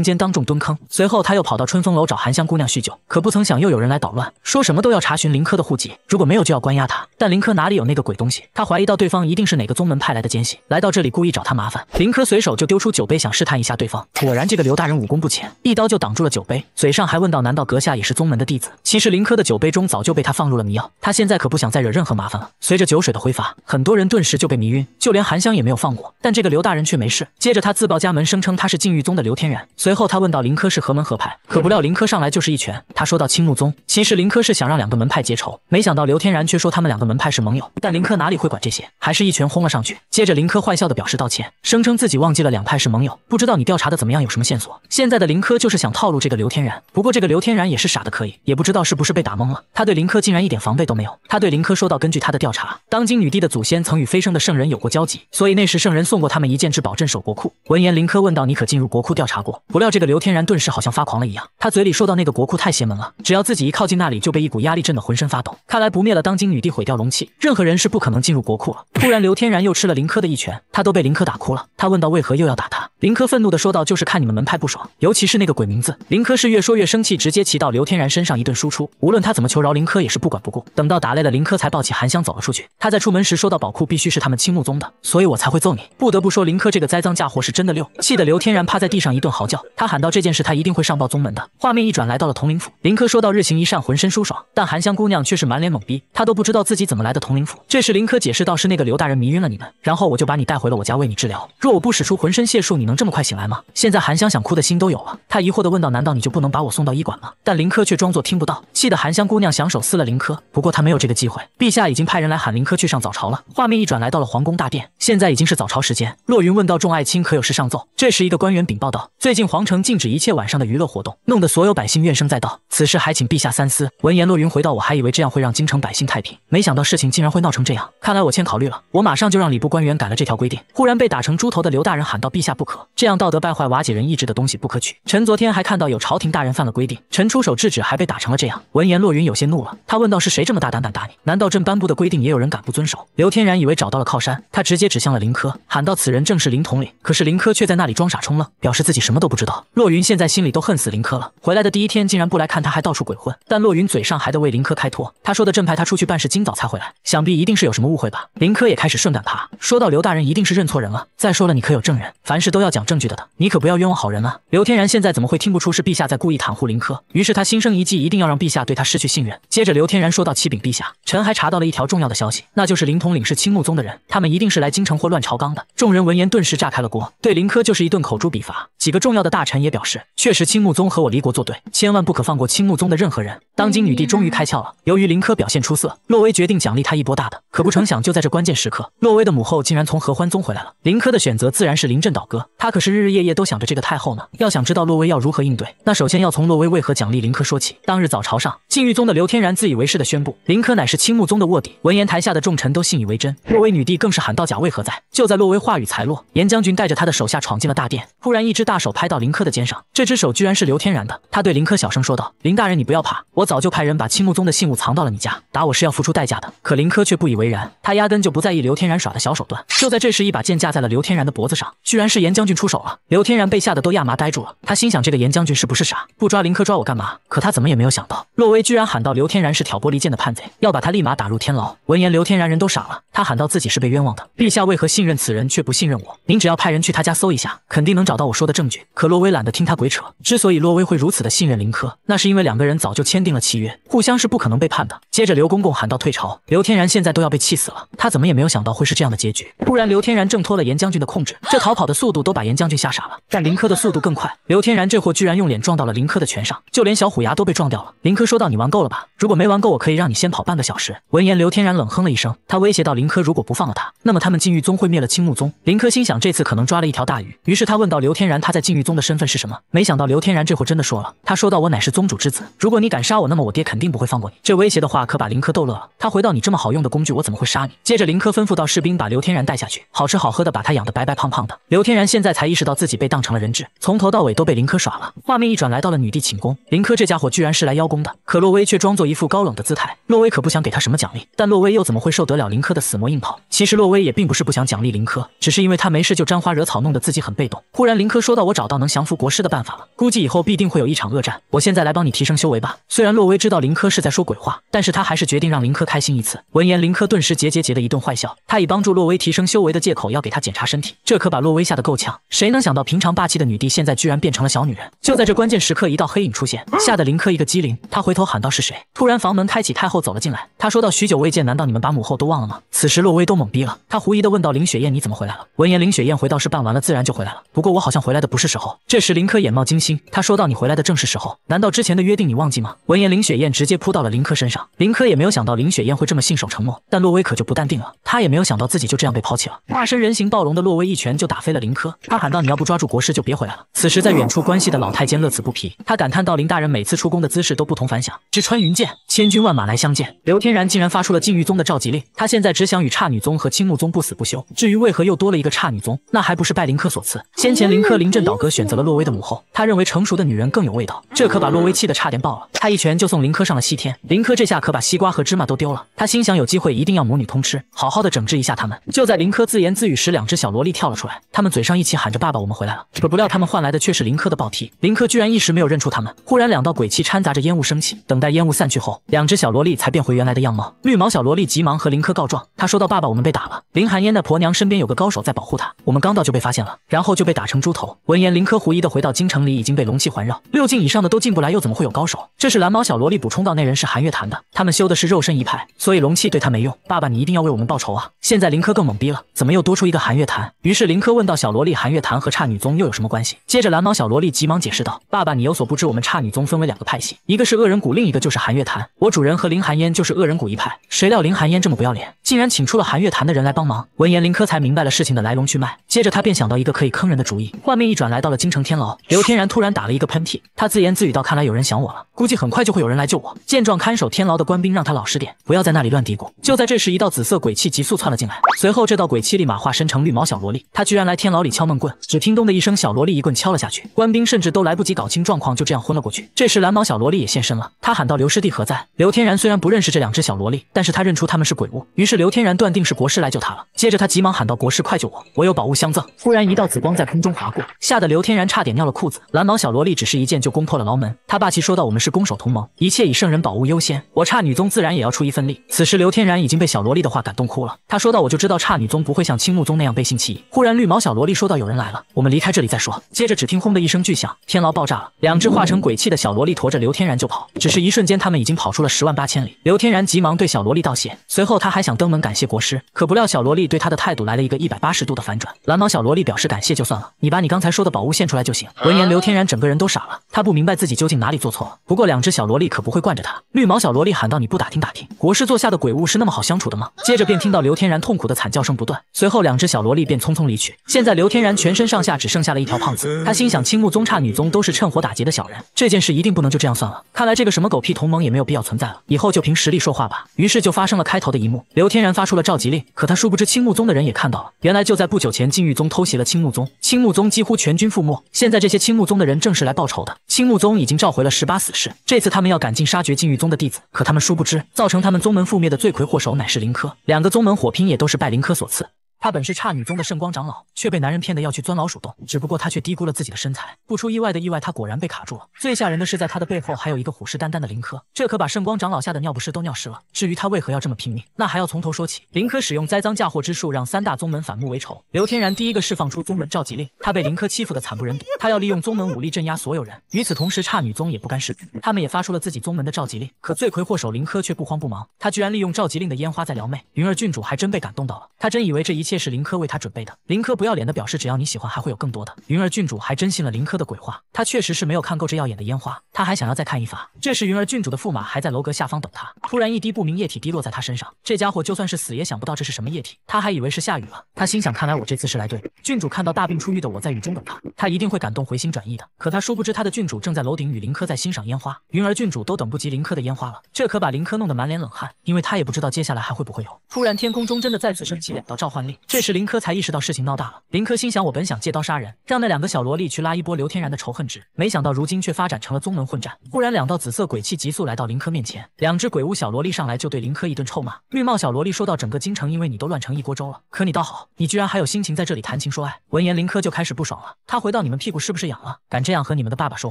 间当众蹲坑。随后他又跑到春风楼找韩香姑娘叙旧，可不曾想又有人来捣乱，说什么都要查询林科的户籍，如果没有就要关押他。但林柯哪里有那个鬼东西？他怀疑到对方一定是哪个宗门派来的奸细，来到这里故意找他麻烦。林柯随手就丢出酒杯，想试探一下对方。果然，这个刘大人武功不浅，一刀就挡住了酒杯，嘴上还问道：“难道阁下也是宗门的弟子？”其实林柯的酒杯中早就被他放入了迷药，他现在可不想再惹任何麻烦了。随着酒水的挥发，很多人顿时就被迷晕，就连韩香也没有放过。但这个刘大人却没事。接着他自报家门，声称他是禁欲宗的刘天然。随后他问道：“林柯是何门何派？可不料林柯上来就是一拳。他说道：“青木宗。”其实林柯是想让两个门派结仇，没想到刘天然却说他们两个。门派是盟友，但林柯哪里会管这些，还是一拳轰了上去。接着林柯坏笑的表示道歉，声称自己忘记了两派是盟友，不知道你调查的怎么样，有什么线索？现在的林柯就是想套路这个刘天然，不过这个刘天然也是傻的可以，也不知道是不是被打懵了，他对林柯竟然一点防备都没有。他对林柯说道：“根据他的调查，当今女帝的祖先曾与飞升的圣人有过交集，所以那时圣人送过他们一件至宝镇守国库。”闻言，林柯问道：“你可进入国库调查过？”不料这个刘天然顿时好像发狂了一样，他嘴里说到：“那个国库太邪门了，只要自己一靠近那里，就被一股压力震得浑身发抖。看来不灭了，当今女帝毁掉。”容器，任何人是不可能进入国库了。突然，刘天然又吃了林柯的一拳，他都被林柯打哭了。他问到：“为何又要打他？”林柯愤怒的说道：“就是看你们门派不爽，尤其是那个鬼名字。”林柯是越说越生气，直接骑到刘天然身上一顿输出。无论他怎么求饶，林柯也是不管不顾。等到打累了，林柯才抱起韩香走了出去。他在出门时说到：“宝库必须是他们青木宗的，所以我才会揍你。”不得不说，林柯这个栽赃嫁祸是真的溜，气得刘天然趴在地上一顿嚎叫。他喊道：“这件事他一定会上报宗门的。”画面一转，来到了统领府。林柯说到：“日行一善，浑身舒爽。”但韩香姑娘却是满脸懵逼，她都不知道自己。怎么来的铜陵府？这时林柯解释道：“是那个刘大人迷晕了你们，然后我就把你带回了我家，为你治疗。若我不使出浑身解数，你能这么快醒来吗？”现在韩香想哭的心都有了，她疑惑地问道：“难道你就不能把我送到医馆吗？”但林柯却装作听不到，气得韩香姑娘想手撕了林柯。不过她没有这个机会，陛下已经派人来喊林柯去上早朝了。画面一转，来到了皇宫大殿，现在已经是早朝时间。洛云问道：“众爱卿可有事上奏？”这时一个官员禀报道：“最近皇城禁止一切晚上的娱乐活动，弄得所有百姓怨声载道。此事还请陛下三思。”闻言，洛云回道：“我还以为这样会让京城百姓太平，没想。”到事情竟然会闹成这样，看来我欠考虑了。我马上就让礼部官员改了这条规定。忽然被打成猪头的刘大人喊道：“陛下不可，这样道德败坏、瓦解人意志的东西不可取。”臣昨天还看到有朝廷大人犯了规定，臣出手制止，还被打成了这样。闻言，洛云有些怒了，他问道：“是谁这么大胆敢打你？难道朕颁布的规定也有人敢不遵守？”刘天然以为找到了靠山，他直接指向了林科，喊道：“此人正是林统领。”可是林科却在那里装傻充愣，表示自己什么都不知道。洛云现在心里都恨死林科了。回来的第一天竟然不来看他，还到处鬼混。但洛云嘴上还得为林科开脱，他说的：“朕派他出去办事，今早才。”回来，想必一定是有什么误会吧。林科也开始顺杆爬，说到刘大人一定是认错人了。再说了，你可有证人？凡事都要讲证据的，的你可不要冤枉好人了。刘天然现在怎么会听不出是陛下在故意袒护林科？于是他心生一计，一定要让陛下对他失去信任。接着，刘天然说道：“启禀陛下，臣还查到了一条重要的消息，那就是林统领是青木宗的人，他们一定是来京城祸乱朝纲的。”众人闻言顿时炸开了锅，对林科就是一顿口诛笔伐。几个重要的大臣也表示，确实青木宗和我离国作对，千万不可放过青木宗的任何人。当今女帝终于开窍了，由于林科表现出色，洛威决定。奖励他一波大的，可不成想，就在这关键时刻，洛威的母后竟然从合欢宗回来了。林科的选择自然是临阵倒戈，他可是日日夜夜都想着这个太后呢。要想知道洛威要如何应对，那首先要从洛威为何奖励林科说起。当日早朝上，禁欲宗的刘天然自以为是的宣布林科乃是青木宗的卧底，闻言台下的众臣都信以为真，洛威女帝更是喊道：“贾为何在？”就在洛威话语才落，严将军带着他的手下闯进了大殿，突然一只大手拍到林科的肩上，这只手居然是刘天然的。他对林科小声说道：“林大人，你不要怕，我早就派人把青木宗的信物藏到了你家，打我是要付出代价。”可林科却不以为然，他压根就不在意刘天然耍的小手段。就在这时，一把剑架在了刘天然的脖子上，居然是严将军出手了。刘天然被吓得都亚麻呆住了，他心想这个严将军是不是傻？不抓林科抓我干嘛？可他怎么也没有想到，洛威居然喊道：“刘天然是挑拨离间的叛贼，要把他立马打入天牢。”闻言，刘天然人都傻了，他喊道：“自己是被冤枉的，陛下为何信任此人却不信任我？您只要派人去他家搜一下，肯定能找到我说的证据。”可洛威懒得听他鬼扯。之所以洛威会如此的信任林科，那是因为两个人早就签订了契约，互相是不可能背叛的。接着，刘公公喊到：“退朝。”刘天然现在都要被气死了，他怎么也没有想到会是这样的结局。突然，刘天然挣脱了严将军的控制，这逃跑的速度都把严将军吓傻了。但林科的速度更快，刘天然这货居然用脸撞到了林科的拳上，就连小虎牙都被撞掉了。林科说道：“你玩够了吧？如果没玩够，我可以让你先跑半个小时。”闻言，刘天然冷哼了一声，他威胁到林科：“如果不放了他，那么他们禁欲宗会灭了青木宗。”林科心想这次可能抓了一条大鱼，于是他问道：“刘天然，他在禁欲宗的身份是什么？”没想到刘天然这货真的说了，他说道：“我乃是宗主之子，如果你敢杀我，那么我爹肯定不会放过你。”这威胁的话可把林科逗乐了，他。回到你这么好用的工具，我怎么会杀你？接着林科吩咐到士兵把刘天然带下去，好吃好喝的把他养的白白胖胖的。刘天然现在才意识到自己被当成了人质，从头到尾都被林科耍了。画面一转，来到了女帝寝宫，林科这家伙居然是来邀功的，可洛威却装作一副高冷的姿态。洛威可不想给他什么奖励，但洛威又怎么会受得了林科的死磨硬泡？其实洛威也并不是不想奖励林科，只是因为他没事就沾花惹草，弄得自己很被动。忽然林科说道：“我找到能降服国师的办法了，估计以后必定会有一场恶战，我现在来帮你提升修为吧。”虽然洛威知道林科是在说鬼话，但是他还是决定让林科开心。一次。闻言，林柯顿时桀桀桀的一顿坏笑。他以帮助洛威提升修为的借口要给他检查身体，这可把洛威吓得够呛。谁能想到，平常霸气的女帝现在居然变成了小女人？就在这关键时刻，一道黑影出现，吓得林柯一个激灵。他回头喊道：“是谁？”突然，房门开启，太后走了进来。他说道：“许久未见，难道你们把母后都忘了吗？”此时，洛威都懵逼了。他狐疑的问道：“林雪燕，你怎么回来了？”闻言，林雪燕回道：“事办完了，自然就回来了。不过，我好像回来的不是时候。”这时，林柯眼冒金星，他说道：“你回来的正是时候。难道之前的约定你忘记吗？”闻言，林雪燕直接扑到了林柯身上。林柯也没有想到林雪燕。会这么信守承诺，但洛威可就不淡定了。他也没有想到自己就这样被抛弃了。化身人形暴龙的洛威一拳就打飞了林柯，他喊道：“你要不抓住国师，就别回来了。”此时在远处观戏的老太监乐此不疲，他感叹道：“林大人每次出宫的姿势都不同凡响，直穿云箭，千军万马来相见。”刘天然竟然发出了禁欲宗的召集令，他现在只想与差女宗和青木宗不死不休。至于为何又多了一个差女宗，那还不是拜林柯所赐。先前林柯临阵倒戈，选择了洛威的母后，他认为成熟的女人更有味道，这可把洛威气得差点爆了。他一拳就送林柯上了西天。林柯这下可把西瓜和芝麻都丢了。他心想，有机会一定要母女通吃，好好的整治一下他们。就在林柯自言自语时，两只小萝莉跳了出来，他们嘴上一起喊着“爸爸，我们回来了”，可不料他们换来的却是林柯的暴踢。林柯居然一时没有认出他们。忽然，两道鬼气掺杂着烟雾升起，等待烟雾散去后，两只小萝莉才变回原来的样貌。绿毛小萝莉急忙和林柯告状，她说道：“爸爸，我们被打了。林寒烟那婆娘身边有个高手在保护她，我们刚到就被发现了，然后就被打成猪头。”闻言，林柯狐疑的回到京城里，已经被龙气环绕，六境以上的都进不来，又怎么会有高手？这是蓝毛小萝莉补充道：“那人是寒月潭的，他们修的是肉身一派。”所以龙气对他没用，爸爸你一定要为我们报仇啊！现在林柯更懵逼了，怎么又多出一个寒月潭？于是林柯问道小萝莉寒月潭和差女宗又有什么关系？接着蓝毛小萝莉急忙解释道：“爸爸你有所不知，我们差女宗分为两个派系，一个是恶人谷，另一个就是寒月潭。我主人和林寒烟就是恶人谷一派。谁料林寒烟这么不要脸，竟然请出了寒月潭的人来帮忙。”闻言林柯才明白了事情的来龙去脉。接着他便想到一个可以坑人的主意。画面一转，来到了京城天牢，刘天然突然打了一个喷嚏，他自言自语道：“看来有人想我了，估计很快就会有人来救我。”见状，看守天牢的官兵让他老实点，不要。在那里乱嘀咕。就在这时，一道紫色鬼气急速窜了进来，随后这道鬼气立马化身成绿毛小萝莉，她居然来天牢里敲闷棍。只听咚的一声，小萝莉一棍敲了下去，官兵甚至都来不及搞清状况，就这样昏了过去。这时蓝毛小萝莉也现身了，她喊道：“刘师弟何在？”刘天然虽然不认识这两只小萝莉，但是他认出他们是鬼物，于是刘天然断定是国师来救他了。接着他急忙喊道：“国师快救我，我有宝物相赠。”忽然一道紫光在空中划过，吓得刘天然差点尿了裤子。蓝毛小萝莉只是一剑就攻破了牢门，他霸气说道：“我们是攻守同盟，一切以圣人宝物优先，我差女宗自然也要出一份。”此时刘天然已经被小萝莉的话感动哭了。他说道：“我就知道差女宗不会像青木宗那样背信弃义。”忽然绿毛小萝莉说道：“有人来了，我们离开这里再说。”接着只听轰的一声巨响，天牢爆炸了。两只化成鬼气的小萝莉驮着刘天然就跑。只是一瞬间，他们已经跑出了十万八千里。刘天然急忙对小萝莉道谢，随后他还想登门感谢国师，可不料小萝莉对他的态度来了一个一百八十度的反转。蓝毛小萝莉表示感谢就算了，你把你刚才说的宝物献出来就行。闻言刘天然整个人都傻了，他不明白自己究竟哪里做错了。不过两只小萝莉可不会惯着他。绿毛小萝莉喊道：“你不打听打听国？”是坐下的鬼物是那么好相处的吗？接着便听到刘天然痛苦的惨叫声不断，随后两只小萝莉便匆匆离去。现在刘天然全身上下只剩下了一条胖子，他心想青木宗差女宗都是趁火打劫的小人，这件事一定不能就这样算了。看来这个什么狗屁同盟也没有必要存在了，以后就凭实力说话吧。于是就发生了开头的一幕，刘天然发出了召集令，可他殊不知青木宗的人也看到了。原来就在不久前禁欲宗偷袭了青木宗，青木宗几乎全军覆没。现在这些青木宗的人正是来报仇的。青木宗已经召回了十八死士，这次他们要赶尽杀绝禁欲宗的弟子。可他们殊不知造成他们。宗门覆灭的罪魁祸首乃是林柯，两个宗门火拼也都是拜林柯所赐。他本是差女宗的圣光长老，却被男人骗的要去钻老鼠洞。只不过他却低估了自己的身材，不出意外的意外，他果然被卡住了。最吓人的是，在他的背后还有一个虎视眈眈的林柯，这可把圣光长老吓得尿不湿都尿湿了。至于他为何要这么拼命，那还要从头说起。林柯使用栽赃嫁祸之术，让三大宗门反目为仇。刘天然第一个释放出宗门召集令，他被林柯欺负的惨不忍睹，他要利用宗门武力镇压所有人。与此同时，差女宗也不甘示弱，他们也发出了自己宗门的召集令。可罪魁祸首林柯却不慌不忙，他居然利用召集令的烟花在撩妹。云儿郡主还真被感动到了，她真以为这一。切是林柯为他准备的。林柯不要脸的表示，只要你喜欢，还会有更多的。云儿郡主还真信了林柯的鬼话，他确实是没有看够这耀眼的烟花，他还想要再看一发。这时，云儿郡主的驸马还在楼阁下方等他，突然一滴不明液体滴落在他身上，这家伙就算是死也想不到这是什么液体，他还以为是下雨了。他心想，看来我这次是来对。了。郡主看到大病初愈的我在雨中等他，他一定会感动回心转意的。可他殊不知，他的郡主正在楼顶与林柯在欣赏烟花。云儿郡主都等不及林柯的烟花了，这可把林柯弄得满脸冷汗，因为他也不知道接下来还会不会有。突然，天空中真的再次升起两道召唤令。这时林科才意识到事情闹大了。林科心想，我本想借刀杀人，让那两个小萝莉去拉一波刘天然的仇恨值，没想到如今却发展成了宗门混战。忽然，两道紫色鬼气急速来到林科面前，两只鬼物小萝莉上来就对林科一顿臭骂。绿帽小萝莉说道：“整个京城因为你都乱成一锅粥了，可你倒好，你居然还有心情在这里谈情说爱。”闻言，林科就开始不爽了。他回到你们屁股是不是痒了？敢这样和你们的爸爸说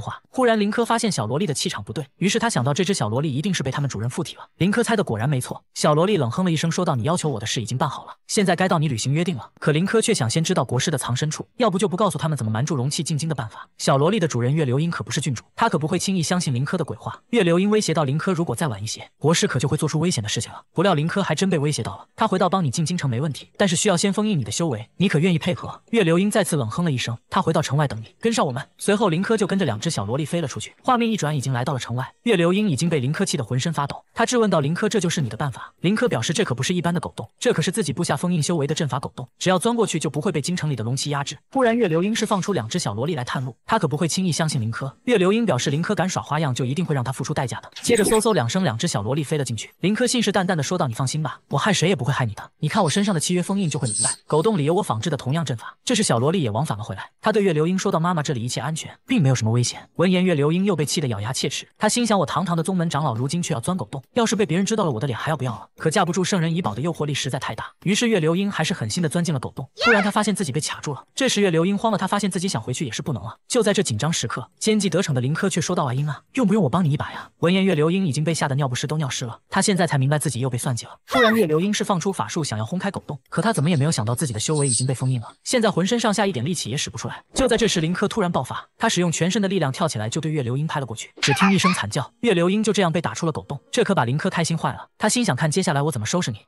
话？忽然，林科发现小萝莉的气场不对，于是他想到这只小萝莉一定是被他们主人附体了。林科猜的果然没错，小萝莉冷哼了一声说道：“你要求我的事已经办好了，现在该到你履履行约定了，可林柯却想先知道国师的藏身处，要不就不告诉他们怎么瞒住容器进京的办法。小萝莉的主人月流英可不是郡主，她可不会轻易相信林柯的鬼话。月流英威胁到林柯，如果再晚一些，国师可就会做出危险的事情了。不料林柯还真被威胁到了，他回到帮你进京城没问题，但是需要先封印你的修为，你可愿意配合？月流英再次冷哼了一声，他回到城外等你，跟上我们。随后林柯就跟着两只小萝莉飞了出去。画面一转，已经来到了城外，月流英已经被林柯气得浑身发抖，他质问道林柯，这就是你的办法？林柯表示这可不是一般的狗洞，这可是自己布下封印修为的阵。法狗洞，只要钻过去就不会被京城里的龙气压制。忽然，月流英是放出两只小萝莉来探路，她可不会轻易相信林柯。月流英表示林柯敢耍花样，就一定会让他付出代价的。接着嗖嗖两声，两只小萝莉飞了进去。林柯信誓旦旦的说道：“你放心吧，我害谁也不会害你的。你看我身上的契约封印就会明白。狗洞里有我仿制的同样阵法。”这是小萝莉也往返了回来，她对月流英说道：“妈妈，这里一切安全，并没有什么危险。”闻言，月流英又被气得咬牙切齿。他心想：我堂堂的宗门长老，如今却要钻狗洞，要是被别人知道了，我的脸还要不要了？可架不住圣人遗宝的诱惑力实在太大，于是月流英还是。狠心的钻进了狗洞，突然他发现自己被卡住了。这时月流英慌了，他发现自己想回去也是不能了。就在这紧张时刻，奸计得逞的林科却说道：“阿英啊，用不用我帮你一把呀？”闻言，月流英已经被吓得尿不湿都尿湿了。他现在才明白自己又被算计了。突然，月流英是放出法术想要轰开狗洞，可他怎么也没有想到自己的修为已经被封印了，现在浑身上下一点力气也使不出来。就在这时，林科突然爆发，他使用全身的力量跳起来就对月流英拍了过去。只听一声惨叫，月流英就这样被打出了狗洞。这可把林科开心坏了，他心想看接下来我怎么收拾你。